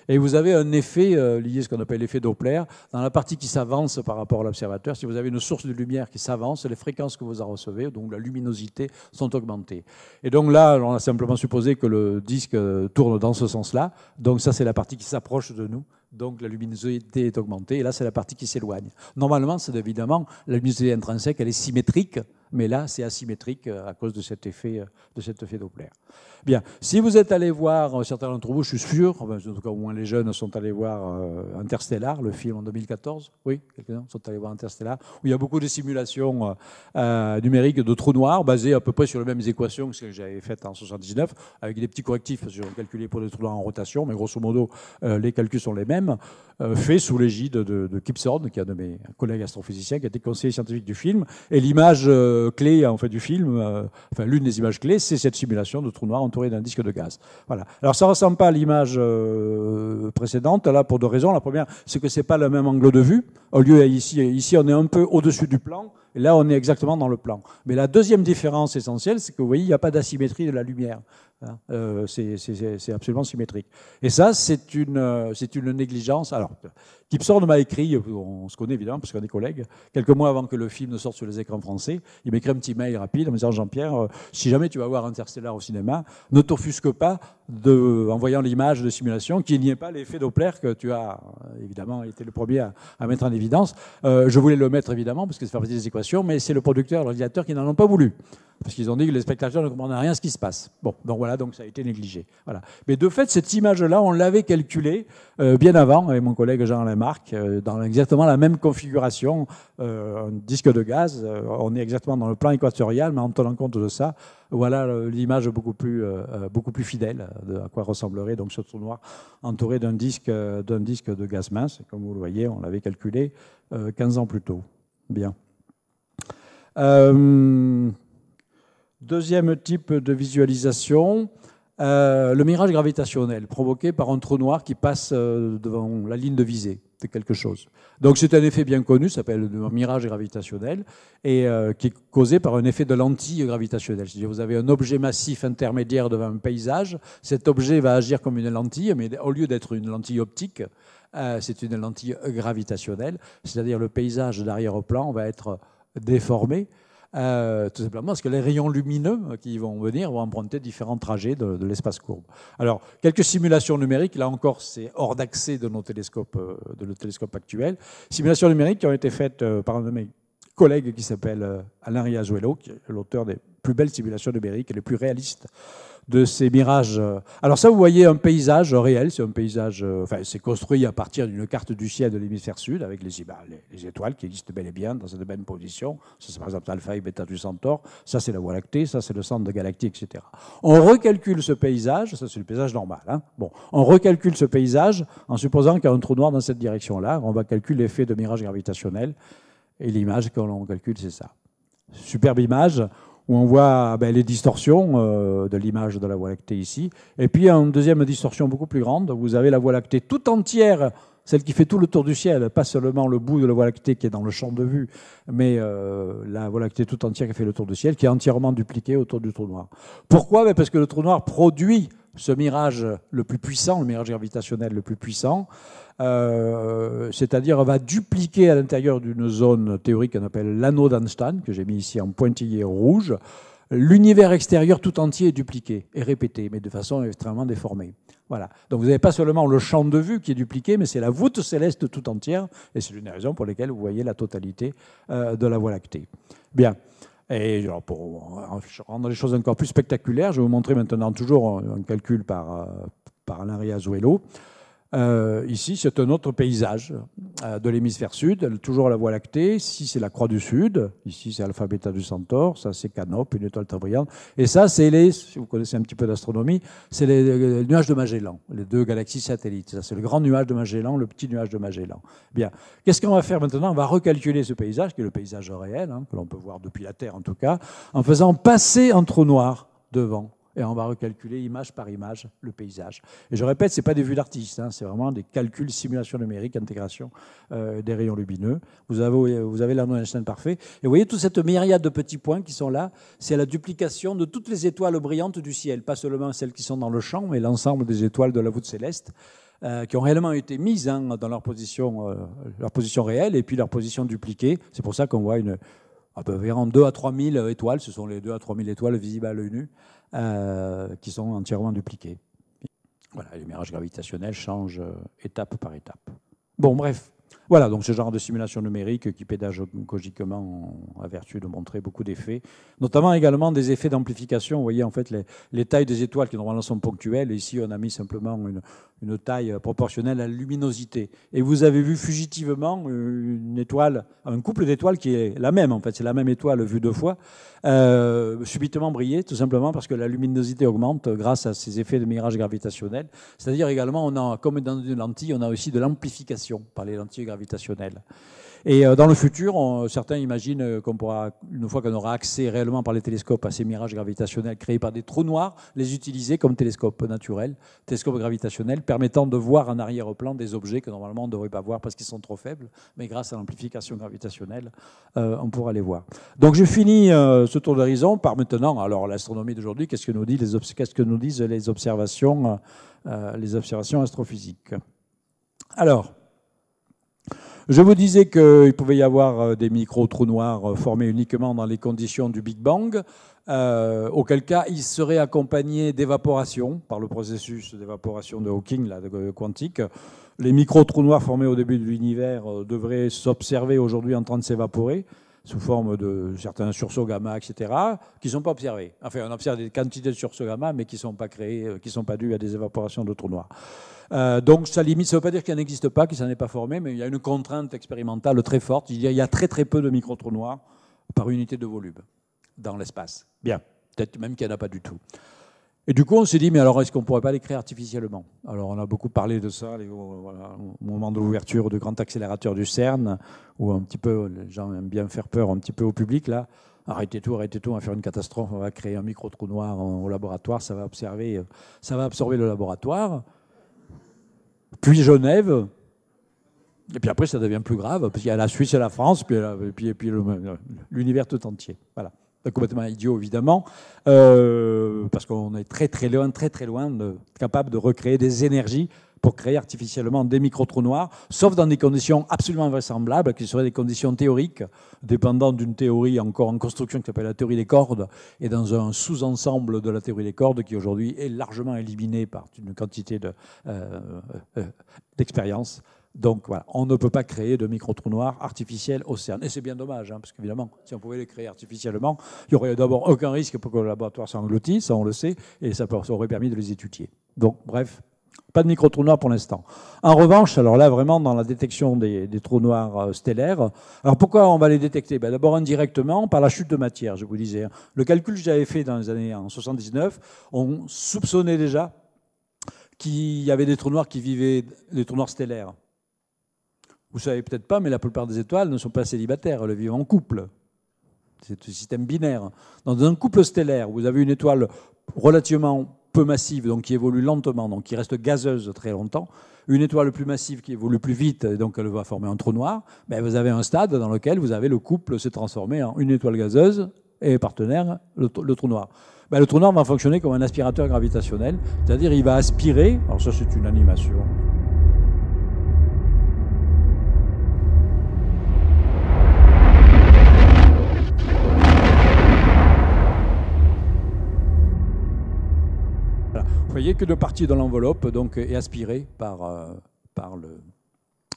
Et vous avez un effet euh, lié à ce qu'on appelle l'effet Doppler. Dans la partie qui s'avance par rapport à l'observateur, si vous avez une source de lumière qui s'avance, les fréquences que vous en recevez, donc la luminosité, sont augmentées. Et donc là, on a simplement supposé que le disque euh, tourne dans ce sens-là. Donc ça, c'est la partie qui s'approche de nous. Donc la luminosité est augmentée. Et là, c'est la partie qui s'éloigne. Normalement, c'est évidemment la luminosité intrinsèque, elle est symétrique mais là, c'est asymétrique euh, à cause de cet effet, euh, de cet effet Doppler. Bien, si vous êtes allé voir, euh, certains d'entre vous, je suis sûr, en tout cas au moins les jeunes sont allés voir Interstellar, le film en 2014, oui, quelques sont allés voir Interstellar, où il y a beaucoup de simulations numériques de trous noirs basées à peu près sur les mêmes équations que ce que j'avais faites en 79, avec des petits correctifs, parce j'ai calculé pour les trous noirs en rotation, mais grosso modo, les calculs sont les mêmes, faits sous l'égide de, de, Thorne, qui est un de mes collègues astrophysiciens, qui a été conseiller scientifique du film, et l'image clé en fait, du film, euh, enfin l'une des images clés, c'est cette simulation de trou noir entouré d'un disque de gaz. Voilà. Alors ça ressemble pas à l'image euh, précédente, là pour deux raisons. La première, c'est que ce n'est pas le même angle de vue. Au lieu euh, ici, ici on est un peu au-dessus du plan. Et là, on est exactement dans le plan. Mais la deuxième différence essentielle, c'est que vous voyez, il n'y a pas d'asymétrie de la lumière. Hein, euh, c'est absolument symétrique. Et ça, c'est une, euh, une négligence. Alors, Gibson m'a écrit, on se connaît évidemment parce qu'on est collègues, quelques mois avant que le film ne sorte sur les écrans français, il écrit un petit mail rapide en me disant Jean-Pierre, euh, si jamais tu vas voir Interstellar au cinéma, ne t'offusque pas de, en voyant l'image de simulation qu'il n'y ait pas l'effet Doppler que tu as évidemment été le premier à, mettre en évidence. je voulais le mettre évidemment parce que c'est faire partie des équations, mais c'est le producteur le qui n'en ont pas voulu parce qu'ils ont dit que les spectateurs ne comprenaient rien à ce qui se passe. Bon, donc voilà, donc ça a été négligé. Voilà. Mais de fait, cette image-là, on l'avait calculée euh, bien avant, avec mon collègue Jean Lamarck, euh, dans exactement la même configuration, euh, un disque de gaz, on est exactement dans le plan équatorial, mais en tenant compte de ça, voilà l'image beaucoup plus, fidèle de à quoi ressemblerait donc ce trou noir entouré d'un disque, de gaz mince. comme vous le voyez, on l'avait calculé 15 ans plus tôt. Bien. Euh, Deuxième type de visualisation, euh, le mirage gravitationnel provoqué par un trou noir qui passe euh, devant la ligne de visée de quelque chose. Donc c'est un effet bien connu, ça s'appelle le mirage gravitationnel, et euh, qui est causé par un effet de lentille gravitationnelle. C'est-à-dire vous avez un objet massif intermédiaire devant un paysage, cet objet va agir comme une lentille, mais au lieu d'être une lentille optique, c'est une lentille gravitationnelle, c'est-à-dire le paysage d'arrière-plan va être déformé euh, tout simplement parce que les rayons lumineux qui vont venir vont emprunter différents trajets de, l'espace courbe. Alors, quelques simulations numériques, là encore, c'est hors d'accès de nos télescopes, euh, de nos télescopes actuels. Simulations numériques qui ont été faites euh, par un de mes collègues qui s'appelle Alain Riazuelo, qui est l'auteur des plus belles simulations numériques et les plus réalistes de ces mirages. Alors ça, vous voyez un paysage réel, c'est un paysage, euh, enfin, c'est construit à partir d'une carte du ciel de l'hémisphère sud avec les, étoiles qui existent bel et bien dans cette même position. Ça, c'est par exemple Alpha et Beta du Centaure. Ça, c'est la Voie lactée. Ça, c'est le centre de galaxie, etc. On recalcule ce paysage. Ça, c'est le paysage normal. Hein. Bon, on recalcule ce paysage en supposant qu'il y a un trou noir dans cette direction-là. On va calculer l'effet de mirage gravitationnel et l'image que l'on calcule, c'est ça. Superbe image où on voit ben, les distorsions euh, de l'image de la Voie lactée ici. Et puis, une deuxième distorsion beaucoup plus grande, vous avez la Voie lactée tout entière celle qui fait tout le tour du ciel, pas seulement le bout de la Voie lactée qui est dans le champ de vue, mais euh, la Voie lactée tout entière qui fait le tour du ciel, qui est entièrement dupliquée autour du trou noir. Pourquoi ben, Parce que le trou noir produit ce mirage le plus puissant, le mirage gravitationnel le plus puissant, euh, c'est-à-dire va dupliquer à l'intérieur d'une zone théorique qu'on appelle l'anneau d'Einstein, que j'ai mis ici en pointillé rouge, l'univers extérieur tout entier est dupliqué et répété, mais de façon extrêmement déformée. Voilà. Donc vous n'avez pas seulement le champ de vue qui est dupliqué, mais c'est la voûte céleste tout entière, et c'est l'une des raisons pour lesquelles vous voyez la totalité euh, de la Voie lactée. Bien. Et pour rendre les choses encore plus spectaculaires, je vais vous montrer maintenant toujours un calcul par, euh, par Alain euh, ici, c'est un autre paysage euh, de l'hémisphère sud, toujours la Voie lactée. Ici, c'est la Croix du Sud. Ici, c'est Alpha Beta du Centaure. Ça, c'est Canope, une étoile très brillante. Et ça, c'est les, si vous connaissez un petit peu d'astronomie, c'est les, nuages de Magellan, les deux galaxies satellites. Ça, c'est le grand nuage de Magellan, le petit nuage de Magellan. Bien. Qu'est-ce qu'on va faire maintenant On va recalculer ce paysage, qui est le paysage réel, hein, que l'on peut voir depuis la Terre en tout cas, en faisant passer un trou noir devant et on va recalculer image par image le paysage. Et je répète, ce n'est pas des vues d'artistes. Hein, c'est vraiment des calculs, simulation numérique, intégration euh, des rayons lumineux. Vous avez, vous avez Einstein parfait. Et vous voyez toute cette myriade de petits points qui sont là, c'est la duplication de toutes les étoiles brillantes du ciel, pas seulement celles qui sont dans le champ, mais l'ensemble des étoiles de la voûte céleste. Euh, qui ont réellement été mises hein, dans euh, leur position, réelle et puis leur position dupliquée. C'est pour ça qu'on voit une, environ 2 à 3 000 étoiles, ce sont les 2 à 3 000 étoiles visibles à l'œil nu, euh, qui sont entièrement dupliqués. Voilà, les mirages gravitationnels changent euh, étape par étape. Bon, bref. Voilà, donc ce genre de simulation numérique qui pédagogiquement a vertu de montrer beaucoup d'effets, notamment également des effets d'amplification. Vous voyez en fait les, les, tailles des étoiles qui normalement sont ponctuelles. Ici, on a mis simplement une, une taille euh, proportionnelle à la luminosité. Et vous avez vu fugitivement euh, une étoile, un couple d'étoiles qui est la même, en fait, c'est la même étoile vue deux fois, euh, subitement briller, tout simplement parce que la luminosité augmente grâce à ces effets de mirage gravitationnel. C'est-à-dire également, on a, comme dans une lentille, on a aussi de l'amplification par les lentilles gravitationnelles. Et euh, dans le futur, certains imaginent euh, qu'on pourra, une fois qu'on aura accès réellement par les télescopes à ces mirages gravitationnels créés par des trous noirs, les utiliser comme télescopes naturels, télescopes gravitationnels permettant de voir en arrière-plan des objets que normalement on ne devrait pas voir parce qu'ils sont trop faibles, mais grâce à l'amplification gravitationnelle, euh, on pourra les voir. Donc je finis ce tour d'horizon par maintenant, alors l'astronomie d'aujourd'hui, qu'est-ce que nous dit que nous disent les observations, les observations astrophysiques Alors. Je vous disais qu'il pouvait y avoir euh, des micro-trous noirs euh, formés uniquement dans les conditions du Big Bang, euh, auquel cas ils seraient accompagnés d'évaporation par le processus d'évaporation de Hawking, la quantique. Les micro-trous noirs formés au début de l'univers devraient s'observer aujourd'hui en train de s'évaporer sous forme de certains sursauts gamma, etc., qui ne sont pas observés. Enfin, on observe des quantités de sursauts gamma, mais qui ne sont pas créés, qui ne sont pas dus à des évaporations de trous noirs. Euh, donc ça limite, ça ne veut pas dire qu'il n'existe pas, qu'il s'en est pas formé, mais il y a une contrainte expérimentale très forte. Il y a, très très peu de micro-trous noirs par unité de volume dans l'espace. Bien, peut-être même qu'il n'y en a pas du tout. Et du coup, on s'est dit, mais alors est-ce qu'on ne pourrait pas les créer artificiellement Alors, on a beaucoup parlé de ça au moment de l'ouverture du grand accélérateur du CERN, où un petit peu, les gens aiment bien faire peur un petit peu au public, là. Arrêtez tout, arrêtez tout, on va faire une catastrophe, on va créer un micro-trou noir au laboratoire, ça va, observer, ça va absorber le laboratoire puis Genève, et puis après ça devient plus grave, parce qu'il y a la Suisse et la France, puis, euh, et puis, puis l'univers tout entier. Voilà. Complètement idiot, évidemment, euh, parce qu'on est très très loin, très très loin de, capable de recréer des énergies pour créer artificiellement des micro-trous noirs, sauf dans des conditions absolument vraisemblables, qui seraient des conditions théoriques, dépendant d'une théorie encore en construction qui s'appelle la théorie des cordes, et dans un sous-ensemble de la théorie des cordes qui aujourd'hui est largement éliminé par une quantité d'expériences. De, euh, euh, euh, donc voilà, on ne peut pas créer de micro-trous noirs artificiels au CERN. Et c'est bien dommage, hein, parce qu'évidemment, si on pouvait les créer artificiellement, il n'y aurait d'abord aucun risque pour que le laboratoire s'engloutisse, on le sait, et ça aurait permis de les étudier. Donc bref, pas de micro-trous noirs pour l'instant. En revanche, alors là, vraiment, dans la détection des, trous noirs euh, stellaires, alors pourquoi on va les détecter ben, D'abord, indirectement, par la chute de matière, je vous disais. Hein. Le calcul que j'avais fait dans les années 79, on soupçonnait déjà qu'il y avait des trous noirs qui vivaient, des trous noirs stellaires. Vous savez peut-être pas, mais la plupart des étoiles ne sont pas célibataires, elles vivent en couple. C'est un système binaire. Dans un couple stellaire, vous avez une étoile relativement peu massive, donc qui évolue lentement, donc qui reste gazeuse très longtemps, une étoile plus massive qui évolue plus vite, et donc elle va former un trou noir, Mais vous avez un stade dans lequel vous avez le couple s'est transformé en une étoile gazeuse et partenaire, le, trou noir. Ben, le trou noir va fonctionner comme un aspirateur gravitationnel, c'est-à-dire il va aspirer, alors ça c'est une animation, voyez que deux parties de l'enveloppe donc, est par, euh, par le,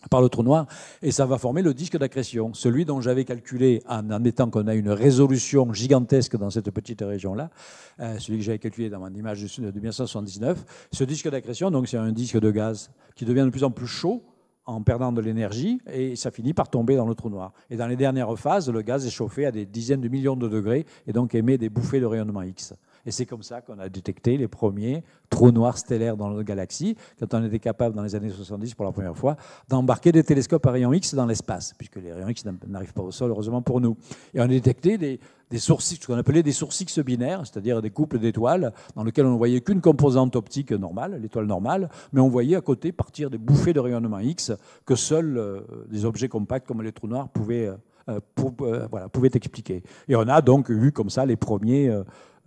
par le trou noir, et ça va former le disque d'accrétion, celui dont j'avais calculé, en admettant qu'on a une résolution gigantesque dans cette petite région-là, euh, celui que j'avais calculé dans mon image de 1979, ce disque d'accrétion, donc c'est un disque de gaz qui devient de plus en plus chaud en perdant de l'énergie, et ça finit par tomber dans le trou noir. Et dans les dernières phases, le gaz est chauffé à des dizaines de millions de degrés, et donc émet des bouffées de rayonnement X. Et c'est comme ça qu'on a détecté les premiers trous noirs stellaires dans notre galaxie, quand on était capable, dans les années 70 pour la première fois, d'embarquer des télescopes à rayons X dans l'espace, puisque les rayons X n'arrivent pas au sol, heureusement pour nous. Et on a détecté des, sources, ce qu'on appelait des sources X binaires, c'est-à-dire des couples d'étoiles dans lesquels on ne voyait qu'une composante optique normale, l'étoile normale, mais on voyait à côté partir des bouffées de rayonnement X que seuls euh, des objets compacts comme les trous noirs pouvaient, euh, euh, pour, voilà, pouvaient expliquer. Et on a donc vu comme ça les premiers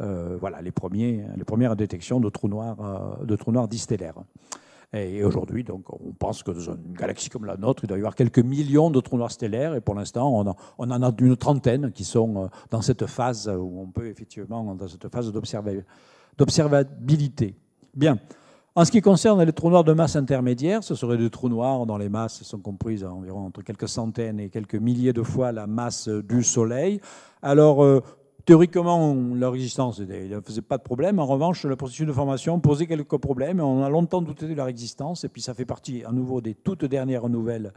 euh, voilà, les, premiers, les premières détections de trous noirs, euh, de trous noirs distellaires. Et aujourd'hui, donc, on pense que dans une galaxie comme la nôtre, il doit y avoir quelques millions de trous noirs stellaires. Et pour l'instant, on, en a une trentaine qui sont euh, dans cette phase où on peut effectivement, dans cette phase d'observabilité. Bien. En ce qui concerne les trous noirs de masse intermédiaire, ce seraient des trous noirs dont les masses sont comprises environ entre quelques centaines et quelques milliers de fois la masse du Soleil. Alors, Théoriquement, leur existence ne faisait pas de problème. En revanche, le processus de formation posait quelques problèmes. On a longtemps douté de leur existence. Et puis, ça fait partie à nouveau des toutes dernières nouvelles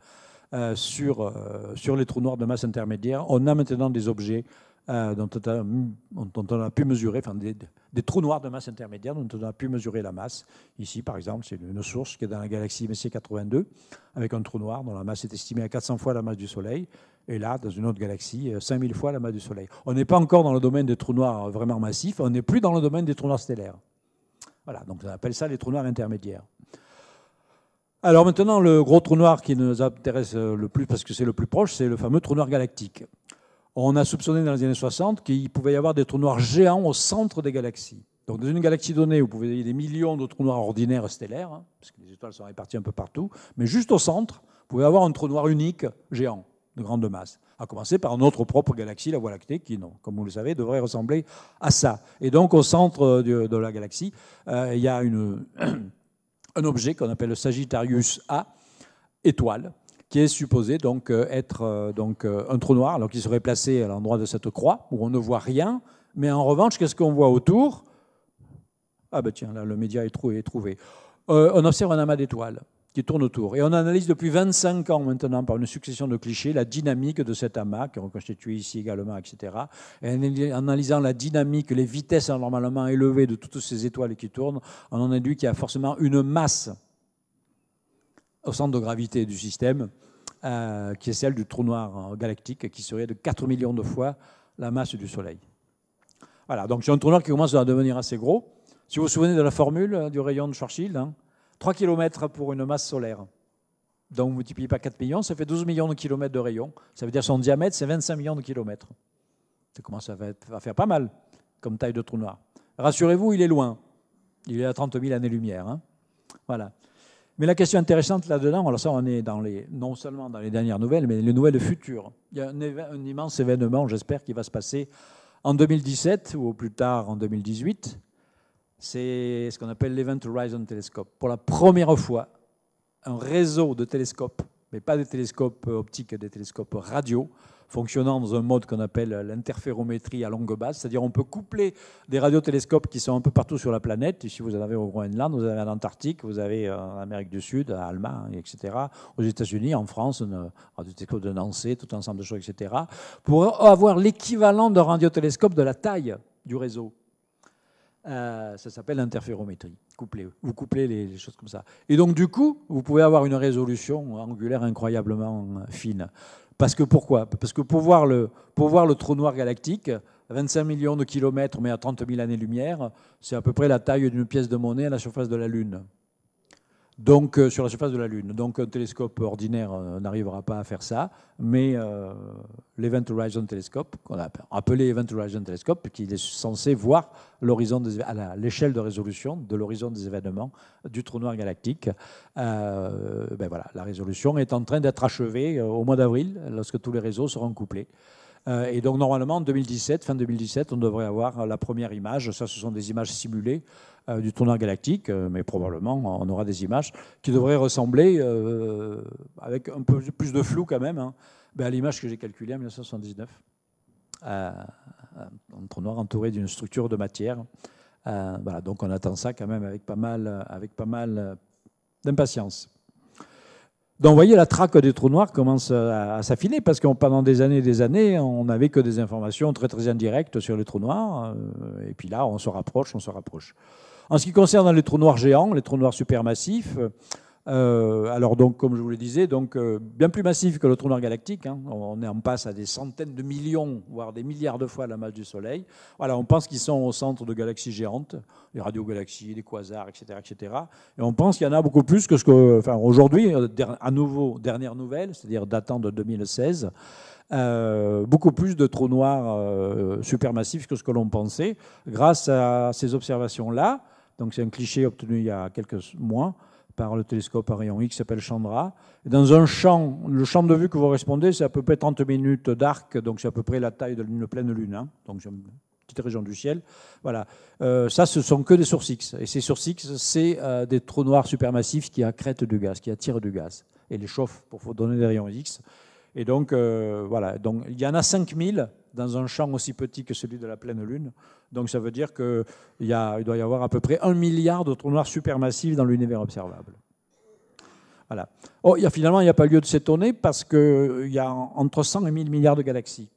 euh, sur, euh, sur les trous noirs de masse intermédiaire. On a maintenant des objets euh, dont, on a, pu mesurer, enfin des, des, trous noirs de masse intermédiaire dont on a pu mesurer la masse. Ici, par exemple, c'est une source qui est dans la galaxie Messier 82, avec un trou noir dont la masse est estimée à 400 fois la masse du Soleil et là, dans une autre galaxie, 5000 euh, fois la masse du Soleil. On n'est pas encore dans le domaine des trous noirs euh, vraiment massifs, on n'est plus dans le domaine des trous noirs stellaires. Voilà, donc on appelle ça les trous noirs intermédiaires. Alors maintenant, le gros trou noir qui nous intéresse euh, le plus parce que c'est le plus proche, c'est le fameux trou noir galactique. On a soupçonné dans les années 60 qu'il pouvait y avoir des trous noirs géants au centre des galaxies. Donc dans une galaxie donnée, vous pouvez avoir des millions de trous noirs ordinaires stellaires, hein, parce que les étoiles sont réparties un peu partout, mais juste au centre, vous pouvez avoir un trou noir unique géant de grande masse, à commencer par notre propre galaxie, la Voie lactée, qui, comme vous le savez, devrait ressembler à ça. Et donc, au centre euh, de, la galaxie, euh, il y a un objet qu'on appelle le Sagittarius A, étoile, qui est supposé donc euh, être donc un trou noir, alors qui serait placé à l'endroit de cette croix où on ne voit rien, mais en revanche, qu'est-ce qu'on voit autour Ah ben tiens, là le média est trouvé. on observe un amas d'étoiles qui tourne autour. Et on analyse depuis 25 ans maintenant, par une succession de clichés, la dynamique de cet amas, qui est reconstitué ici également, etc. Et en analysant la dynamique, les vitesses anormalement hein, élevées de toutes ces étoiles qui tournent, on en induit qu'il y a forcément une masse au centre de gravité du système, euh, qui est celle du trou noir hein, galactique, qui serait de 4 millions de fois la masse du Soleil. Voilà, donc c'est un trou noir qui commence à devenir assez gros. Si vous vous souvenez de la formule euh, du rayon de Schwarzschild, hein, 3 km pour une masse solaire. Donc vous multipliez par 4 millions, ça fait 12 millions de kilomètres de rayon. Ça veut dire son diamètre, c'est 25 millions de kilomètres. Ça commence à faire pas mal comme taille de trou noir. Rassurez-vous, il est loin. Il est à 30 000 années-lumière. Hein. voilà. Mais la question intéressante là-dedans, alors ça, on est dans les, non seulement dans les dernières nouvelles, mais les nouvelles futures. Il y a un, un immense événement, j'espère, qui va se passer en 2017 ou au plus tard en 2018, c'est ce qu'on appelle l'Event Horizon Telescope. Pour la première fois, un réseau de télescopes, mais pas des télescopes euh, optiques, des télescopes radio, fonctionnant dans un mode qu'on appelle l'interférométrie à longue base, c'est-à-dire on peut coupler des radiotélescopes qui sont un peu partout sur la planète. Ici, vous en avez au Groenland, vous en avez en Antarctique, vous avez euh, en Amérique du Sud, à Allemagne, hein, etc., aux États-Unis, en France, un radiotélescope de Nancy, tout un ensemble de choses, etc., pour avoir l'équivalent d'un radiotélescope de la taille du réseau. Euh, ça s'appelle l'interférométrie. vous couplez les, choses comme ça. Et donc, du coup, vous pouvez avoir une résolution angulaire incroyablement euh, fine. Parce que pourquoi Parce que pour voir, le, pour voir le trou noir galactique, 25 millions de kilomètres, mais à 30 000 années-lumière, c'est à peu près la taille d'une pièce de monnaie à la surface de la Lune. Donc, euh, sur la surface de la Lune. Donc, un télescope ordinaire euh, n'arrivera pas à faire ça, mais euh, l'Event Horizon Telescope, qu'on a appelé Event Horizon Telescope, qui est censé voir l'horizon à l'échelle de résolution de l'horizon des événements du trou noir galactique. ben voilà, la résolution est en train d'être achevée au mois d'avril, lorsque tous les réseaux seront couplés et donc normalement, en 2017, fin 2017, on devrait avoir la première image. Ça, ce sont des images simulées euh, du tournoi galactique, euh, mais probablement on aura des images qui devraient ressembler, euh, avec un peu plus de flou quand même, hein, ben, à l'image que j'ai calculée en 1979. un trou noir entouré d'une structure de matière. voilà, donc on attend ça quand même avec pas mal, avec pas mal d'impatience. Donc vous voyez, la traque des trous noirs commence à, s'affiner parce que pendant des années et des années, on n'avait que des informations très très indirectes sur les trous noirs. et puis là, on se rapproche, on se rapproche. En ce qui concerne les trous noirs géants, les trous noirs supermassifs, euh, alors donc, comme je vous le disais, donc euh, bien plus massifs que le trou noir galactique. Hein. On, en passe à des centaines de millions, voire des milliards de fois la masse du Soleil. Voilà, on pense qu'ils sont au centre de galaxies géantes, les radiogalaxies, les quasars, etc., etc. Et on pense qu'il y en a beaucoup plus que ce que, enfin, aujourd'hui, euh, à nouveau, dernière nouvelle, c'est-à-dire datant de 2016. beaucoup plus de trous noirs supermassifs que ce que l'on pensait grâce à ces observations-là donc c'est un cliché obtenu il y a quelques mois par le télescope à rayon X qui s'appelle Chandra. Dans un champ, le champ de vue que vous répondez, c'est à peu près 30 minutes d'arc, donc c'est à peu près la taille de pleine lune, hein. donc c'est une petite région du ciel. Voilà. Euh, ça, ce sont que des sources X. Et ces sources X, c'est euh, des trous noirs supermassifs qui accrètent du gaz, qui attirent du gaz, et les chauffent pour donner des rayons X. Et donc, euh, voilà. Donc, il y en a 5000 dans un champ aussi petit que celui de la pleine Lune. Donc ça veut dire qu'il doit y avoir à peu près un milliard de trous noirs supermassifs dans l'univers observable. Voilà. Oh, finalement, il n'y a pas lieu de s'étonner parce qu'il euh, y a entre 100 et 1000 milliards de galaxies.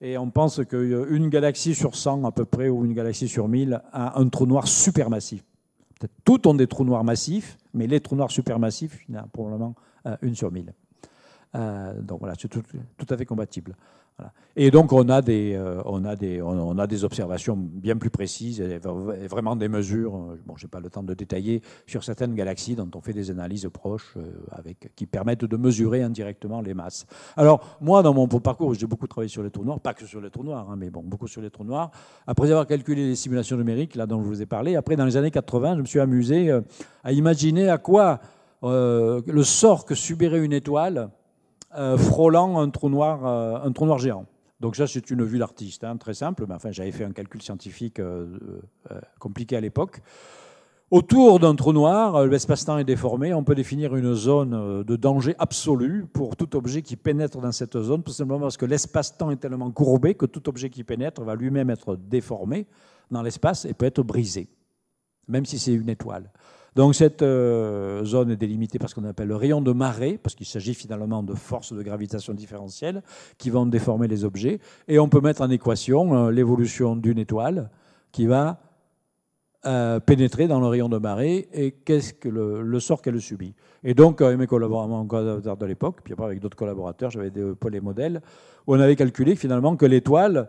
Et on pense qu'une euh, galaxie sur 100 à peu près, ou une galaxie sur 1000, a un trou noir supermassif. Peut-être toutes ont des trous noirs massifs, mais les trous noirs supermassifs, il y en a probablement euh, une sur 1000. donc voilà, c'est tout, tout, à fait compatible. Et donc on a, des, euh, on, a des, on, a des observations bien plus précises, et vraiment des mesures, euh, bon, je n'ai pas le temps de détailler, sur certaines galaxies dont on fait des analyses proches euh, avec, qui permettent de mesurer indirectement les masses. Alors moi, dans mon parcours, j'ai beaucoup travaillé sur les trous noirs, pas que sur les trous noirs, hein, mais bon, beaucoup sur les trous noirs. Après avoir calculé les simulations numériques, là dont je vous ai parlé, après dans les années 80, je me suis amusé à imaginer à quoi le sort que subirait une étoile euh, frôlant euh, un trou noir, géant. Donc ça, c'est une vue d'artiste, hein, très simple, mais enfin, j'avais fait un calcul scientifique euh, compliqué à l'époque. Autour d'un trou noir, l'espace-temps est déformé, on peut définir une zone de danger absolu pour tout objet qui pénètre dans cette zone, tout simplement parce que l'espace-temps est tellement courbé que tout objet qui pénètre va lui-même être déformé dans l'espace et peut être brisé, même si c'est une étoile. Donc cette euh, zone est délimitée par ce qu'on appelle le rayon de marée, parce qu'il s'agit finalement de forces de gravitation différentielles qui vont déformer les objets. Et on peut mettre en équation euh, l'évolution d'une étoile qui va euh, pénétrer dans le rayon de marée et qu'est-ce que le, sort qu'elle subit. Et donc, avec mes collaborateurs de l'époque, puis après avec d'autres collaborateurs, j'avais des polymodèles, modèles, où on avait calculé finalement que l'étoile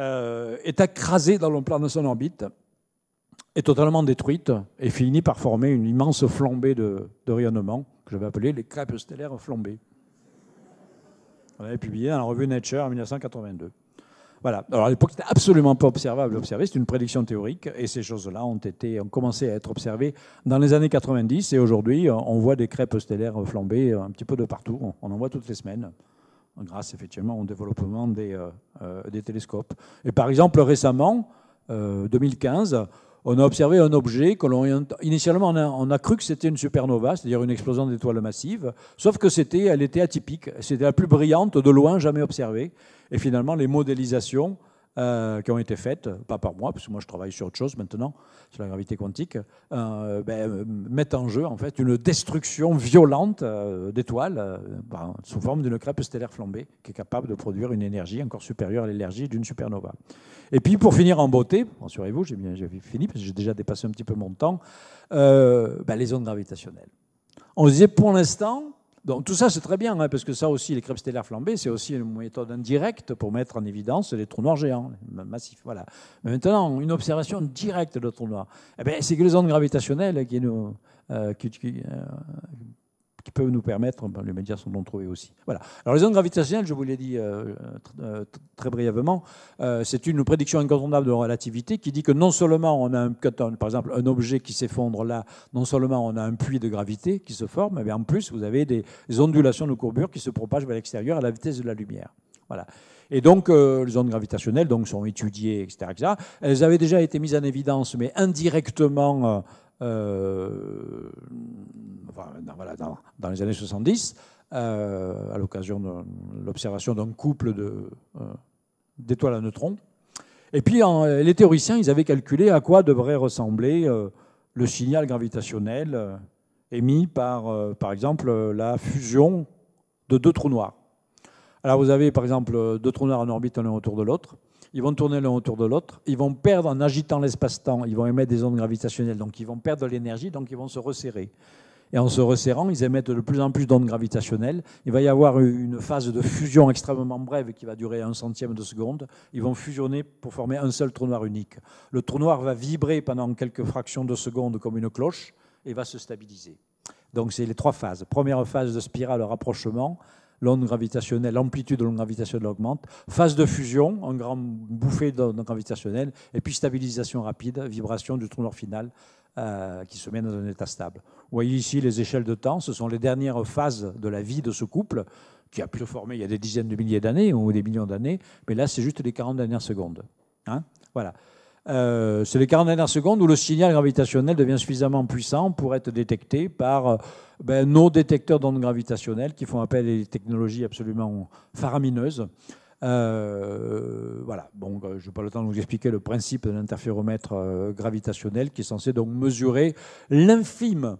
est accrasée dans le plan de son orbite est totalement détruite et finit par former une immense flambée de, rayonnement que j'avais vais les crêpes stellaires flambées. On avait publié dans la revue Nature en 1982. Voilà. Alors à l'époque, c'était absolument pas observable, observer C'est une prédiction théorique, et ces choses-là ont été, commencé à être observées dans les années 90. Et aujourd'hui, on voit des crêpes stellaires flambées un petit peu de partout. On en voit toutes les semaines, grâce effectivement au développement des, euh, euh, des télescopes. Et par exemple, récemment, 2015. Euh, on a observé un objet que l'on initialement on a, cru que c'était une supernova, c'est-à-dire une explosion d'étoiles massive, sauf que c'était, elle était atypique, c'était la plus brillante de loin jamais observée. Et finalement, les modélisations euh, qui ont été faites, pas par moi, parce que moi je travaille sur autre chose maintenant, sur la gravité quantique, euh, ben, euh mettent en jeu en fait une destruction violente euh, d'étoiles ben, sous forme d'une crêpe stellaire flambée qui est capable de produire une énergie encore supérieure à l'énergie d'une supernova. Et puis pour finir en beauté, rassurez-vous, j'ai fini parce que j'ai déjà dépassé un petit peu mon temps, ben, les ondes gravitationnelles. On disait pour l'instant, donc tout ça, c'est très bien, hein, parce que ça aussi, les crêpes stellaires flambées, c'est aussi une méthode indirecte pour mettre en évidence les trous noirs géants, massifs. Voilà. Mais maintenant, une observation directe de trous noirs, eh ben, c'est que les ondes gravitationnelles qui nous, euh, euh, qui peuvent nous permettre, ben, les médias sont donc trouvés aussi. Voilà. Alors les ondes gravitationnelles, je vous l'ai dit euh, euh, très brièvement, euh, c'est une prédiction incontournable de la relativité qui dit que non seulement on a, un, par exemple, un objet qui s'effondre là, non seulement on a un puits de gravité qui se forme, mais en plus vous avez des ondulations de courbure qui se propagent vers l'extérieur à la vitesse de la lumière. Voilà. Et donc, les ondes gravitationnelles donc, sont étudiées, etc., etc., Elles avaient déjà été mises en évidence, mais indirectement euh, dans, les années 70, euh, à l'occasion de l'observation d'un couple euh, d'étoiles à neutrons. Et puis les théoriciens, ils avaient calculé à quoi devrait ressembler le signal gravitationnel émis par, par exemple, la fusion de deux trous noirs. Alors vous avez par exemple deux trous noirs en orbite l'un autour de l'autre ils vont tourner l'un autour de l'autre, ils vont perdre en agitant l'espace-temps, ils vont émettre des ondes gravitationnelles, donc ils vont perdre de l'énergie, donc ils vont se resserrer. Et en se resserrant, ils émettent de plus en plus d'ondes gravitationnelles. Il va y avoir une phase de fusion extrêmement brève qui va durer un centième de seconde. Ils vont fusionner pour former un seul trou noir unique. Le trou noir va vibrer pendant quelques fractions de seconde comme une cloche et va se stabiliser. Donc c'est les trois phases. Première phase de spirale rapprochement, gravitationnelle, l'amplitude de l'onde gravitationnelle augmente, phase de fusion, un grand bouffée d'onde gravitationnelle, et puis stabilisation rapide, vibration du trou noir final euh, qui se met dans un état stable. Vous voyez ici les échelles de temps, ce sont les dernières phases de la vie de ce couple qui a pu se former il y a des dizaines de milliers d'années ou des millions d'années, mais là c'est juste les 40 dernières secondes. Hein. voilà. Euh, c'est les 40 dernières secondes où le signal gravitationnel devient suffisamment puissant pour être détecté par euh, ben, nos détecteurs d'ondes gravitationnelles qui font appel à des technologies absolument faramineuses. Euh, voilà, bon, je n'ai pas le temps de vous expliquer le principe de l'interféromètre gravitationnel qui est censé donc mesurer l'infime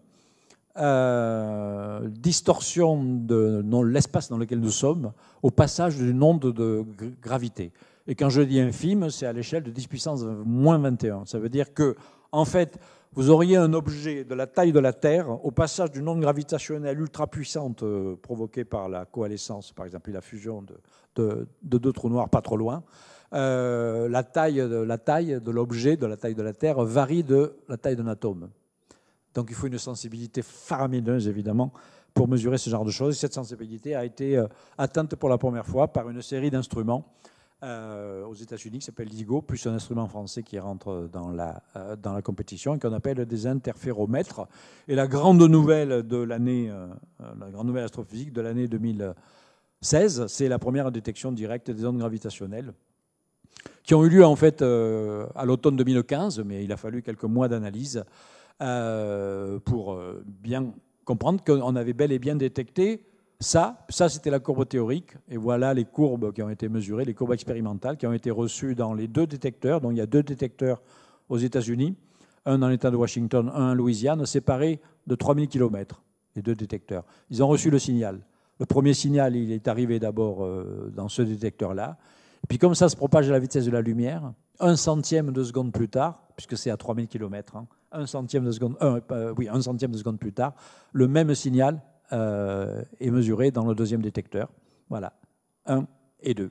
distorsion de l'espace dans lequel nous sommes au passage d'une onde de gravité. Et quand je dis infime, c'est à l'échelle de 10 puissance moins 21. Ça veut dire que, en fait, vous auriez un objet de la taille de la Terre au passage d'une onde gravitationnelle ultra puissante euh, provoquée par la coalescence, par exemple, et la fusion de, de, deux trous noirs pas trop loin. Euh, la taille de l'objet, de, la taille de la Terre, varie de la taille d'un atome. Donc il faut une sensibilité faramineuse, évidemment, pour mesurer ce genre de choses. Cette sensibilité a été euh, atteinte pour la première fois par une série d'instruments euh, aux États-Unis qui s'appelle LIGO, plus un instrument français qui rentre dans la, euh, dans la compétition et qu'on appelle des interféromètres. Et la grande nouvelle de l'année, euh, la grande nouvelle astrophysique de l'année 2016, c'est la première détection directe des ondes gravitationnelles qui ont eu lieu en fait à l'automne 2015, mais il a fallu quelques mois d'analyse pour bien comprendre qu'on avait bel et bien détecté ça, ça c'était la courbe théorique, et voilà les courbes qui ont été mesurées, les courbes expérimentales qui ont été reçues dans les deux détecteurs. Donc il y a deux détecteurs aux États-Unis, un dans l'État de Washington, un en Louisiane, séparés de 3000 km, les deux détecteurs. Ils ont reçu le signal. Le premier signal, il est arrivé d'abord euh, dans ce détecteur-là. Puis comme ça se propage à la vitesse de la lumière, un centième de seconde plus tard, puisque c'est à 3000 km, hein, un, centième de seconde, euh, euh, oui, un centième de seconde plus tard, le même signal et euh, est mesuré dans le deuxième détecteur. Voilà, 1 et 2.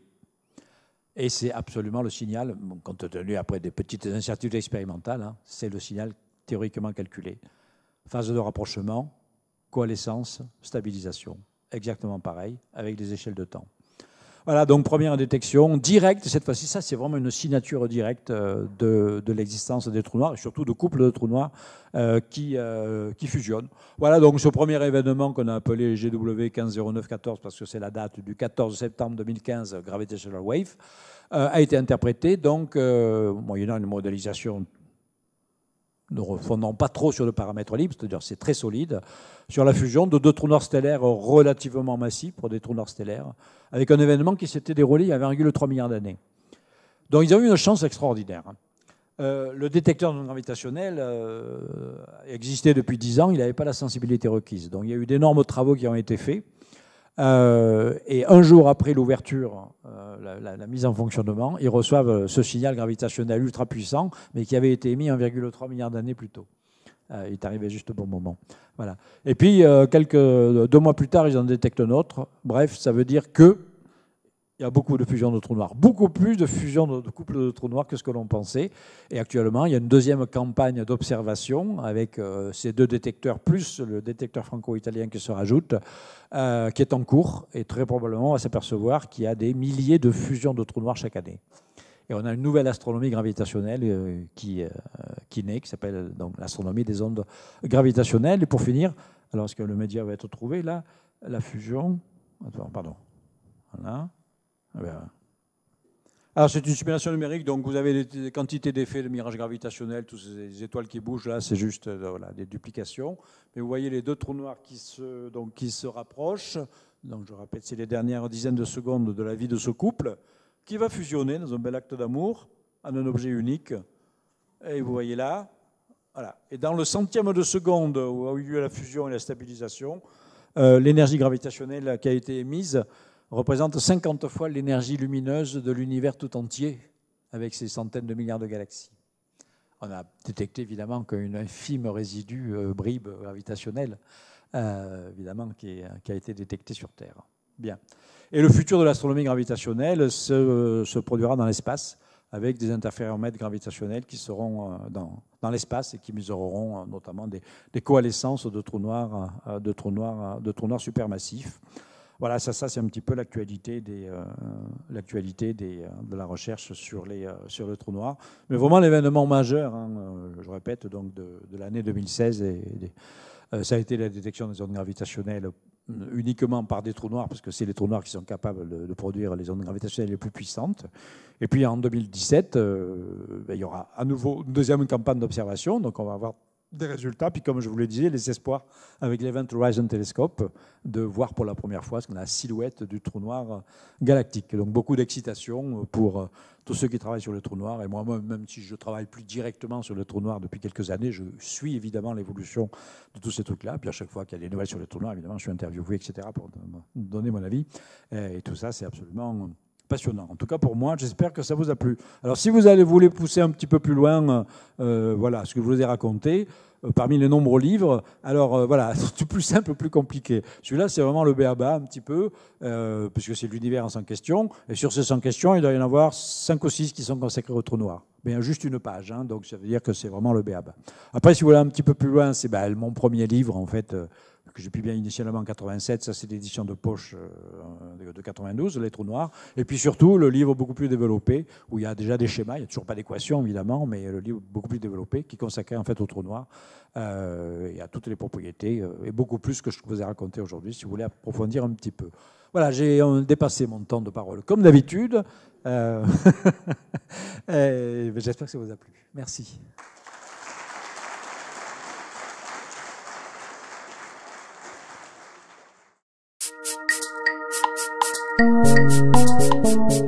Et c'est absolument le signal, compte tenu après des petites incertitudes expérimentales, hein, c'est le signal théoriquement calculé. Phase de rapprochement, coalescence, stabilisation. Exactement pareil, avec des échelles de temps. Voilà, donc première détection directe, cette fois-ci, ça c'est vraiment une signature directe euh, de, l'existence des trous noirs et surtout de couples de trous noirs euh, qui, euh, qui fusionnent. Voilà donc ce premier événement qu'on a appelé GW 150914 parce que c'est la date du 14 septembre 2015, Gravitational Wave, a été interprété donc moyennant une modélisation ne refondons pas trop sur le paramètre libre, c'est-à-dire c'est très solide, sur la fusion de deux trous noirs stellaires relativement massifs pour des trous noirs stellaires, avec un événement qui s'était déroulé il y a 1,3 milliard d'années. Donc ils ont eu une chance extraordinaire. Euh, le détecteur non gravitationnel euh, existait depuis 10 ans, il n'avait pas la sensibilité requise. Donc il y a eu d'énormes travaux qui ont été faits euh, et un jour après l'ouverture, euh, la, mise en fonctionnement, ils reçoivent euh, ce signal gravitationnel ultra puissant, mais qui avait été émis 1,3 milliard d'années plus tôt. il est arrivé juste au bon moment. Voilà. Et puis, quelques, deux mois plus tard, ils en détectent un autre. Bref, ça veut dire que il y a beaucoup de fusions de trous noirs, beaucoup plus de fusions de, couples de trous noirs que ce que l'on pensait. Et actuellement, il y a une deuxième campagne d'observation avec euh, ces deux détecteurs, plus le détecteur franco-italien qui se rajoute, euh, qui est en cours. Et très probablement, on va s'apercevoir qu'il y a des milliers de fusions de trous noirs chaque année. Et on a une nouvelle astronomie gravitationnelle euh, qui, naît, qui s'appelle l'astronomie des ondes gravitationnelles. Et pour finir, alors est-ce que le média va être trouvé là La fusion. pardon. Voilà. Alors, c'est une simulation numérique, donc vous avez des quantités d'effets de mirage gravitationnel, toutes ces étoiles qui bougent, là, c'est juste euh, des duplications. Mais vous voyez les deux trous noirs qui se, donc, qui se rapprochent. Donc, je rappelle, c'est les dernières dizaines de secondes de la vie de ce couple qui va fusionner dans un bel acte d'amour en un objet unique. Et vous voyez là, voilà. Et dans le centième de seconde où a eu lieu la fusion et la stabilisation, euh, l'énergie gravitationnelle qui a été émise représente 50 fois l'énergie lumineuse de l'univers tout entier, avec ses centaines de milliards de galaxies. On a détecté évidemment qu'une infime résidu euh, bribe gravitationnelle, euh, évidemment, qui, a été détecté sur Terre. Bien. Et le futur de l'astronomie gravitationnelle se, produira dans l'espace, avec des interféromètres gravitationnels qui seront euh, dans, l'espace et qui mesureront notamment des, coalescences de trous noirs, de trous noirs, de trous noirs supermassifs voilà, ça, ça c'est un petit peu l'actualité euh, l'actualité euh, de la recherche sur, les, euh, sur le trou noir. Mais vraiment l'événement majeur, hein, je répète, donc de, l'année 2016, et, ça a été la détection des ondes gravitationnelles uniquement par des trous noirs, parce que c'est les trous noirs qui sont capables de, produire les ondes gravitationnelles les plus puissantes. Et puis en 2017, ben, il y aura à nouveau une deuxième campagne d'observation, donc on va avoir des résultats. Puis comme je vous le disais, les espoirs avec l'Event Horizon Telescope de voir pour la première fois ce qu'on a la silhouette du trou noir galactique. Donc beaucoup d'excitation pour euh, tous ceux qui travaillent sur le trou noir. Et moi, même si je travaille plus directement sur le trou noir depuis quelques années, je suis évidemment l'évolution de tous ces trucs-là. Puis à chaque fois qu'il y a des nouvelles sur le trou noir, évidemment, je suis interviewé, etc., pour donner mon avis. Et tout ça, c'est absolument passionnant. En tout cas, pour moi, j'espère que ça vous a plu. Alors, si vous allez voulez pousser un petit peu plus loin, euh, euh, voilà, ce que je vous ai raconté, euh, parmi les nombreux livres, alors voilà, c'est plus simple, plus compliqué. Celui-là, c'est vraiment le béaba un petit peu, puisque c'est l'univers en 100 questions. Et sur ces 100 questions, il doit y en avoir 5 ou 6 qui sont consacrés au trou noir. Mais juste une page, hein, donc ça veut dire que c'est vraiment le béaba. Après, si vous voulez un petit peu plus loin, c'est bah, mon premier livre, en fait que j'ai publié initialement en 87, ça c'est l'édition de poche euh, de 92, Les Trous Noirs, et puis surtout le livre beaucoup plus développé, où il y a déjà des schémas, il n'y a toujours pas d'équation évidemment, mais euh, le livre beaucoup plus développé, qui consacrait en fait aux Trous Noirs euh, et à toutes les propriétés, et beaucoup plus que je vous ai raconté aujourd'hui, si vous voulez approfondir un petit peu. Voilà, j'ai dépassé mon temps de parole, comme d'habitude. J'espère que ça vous a plu. Merci. Thank you.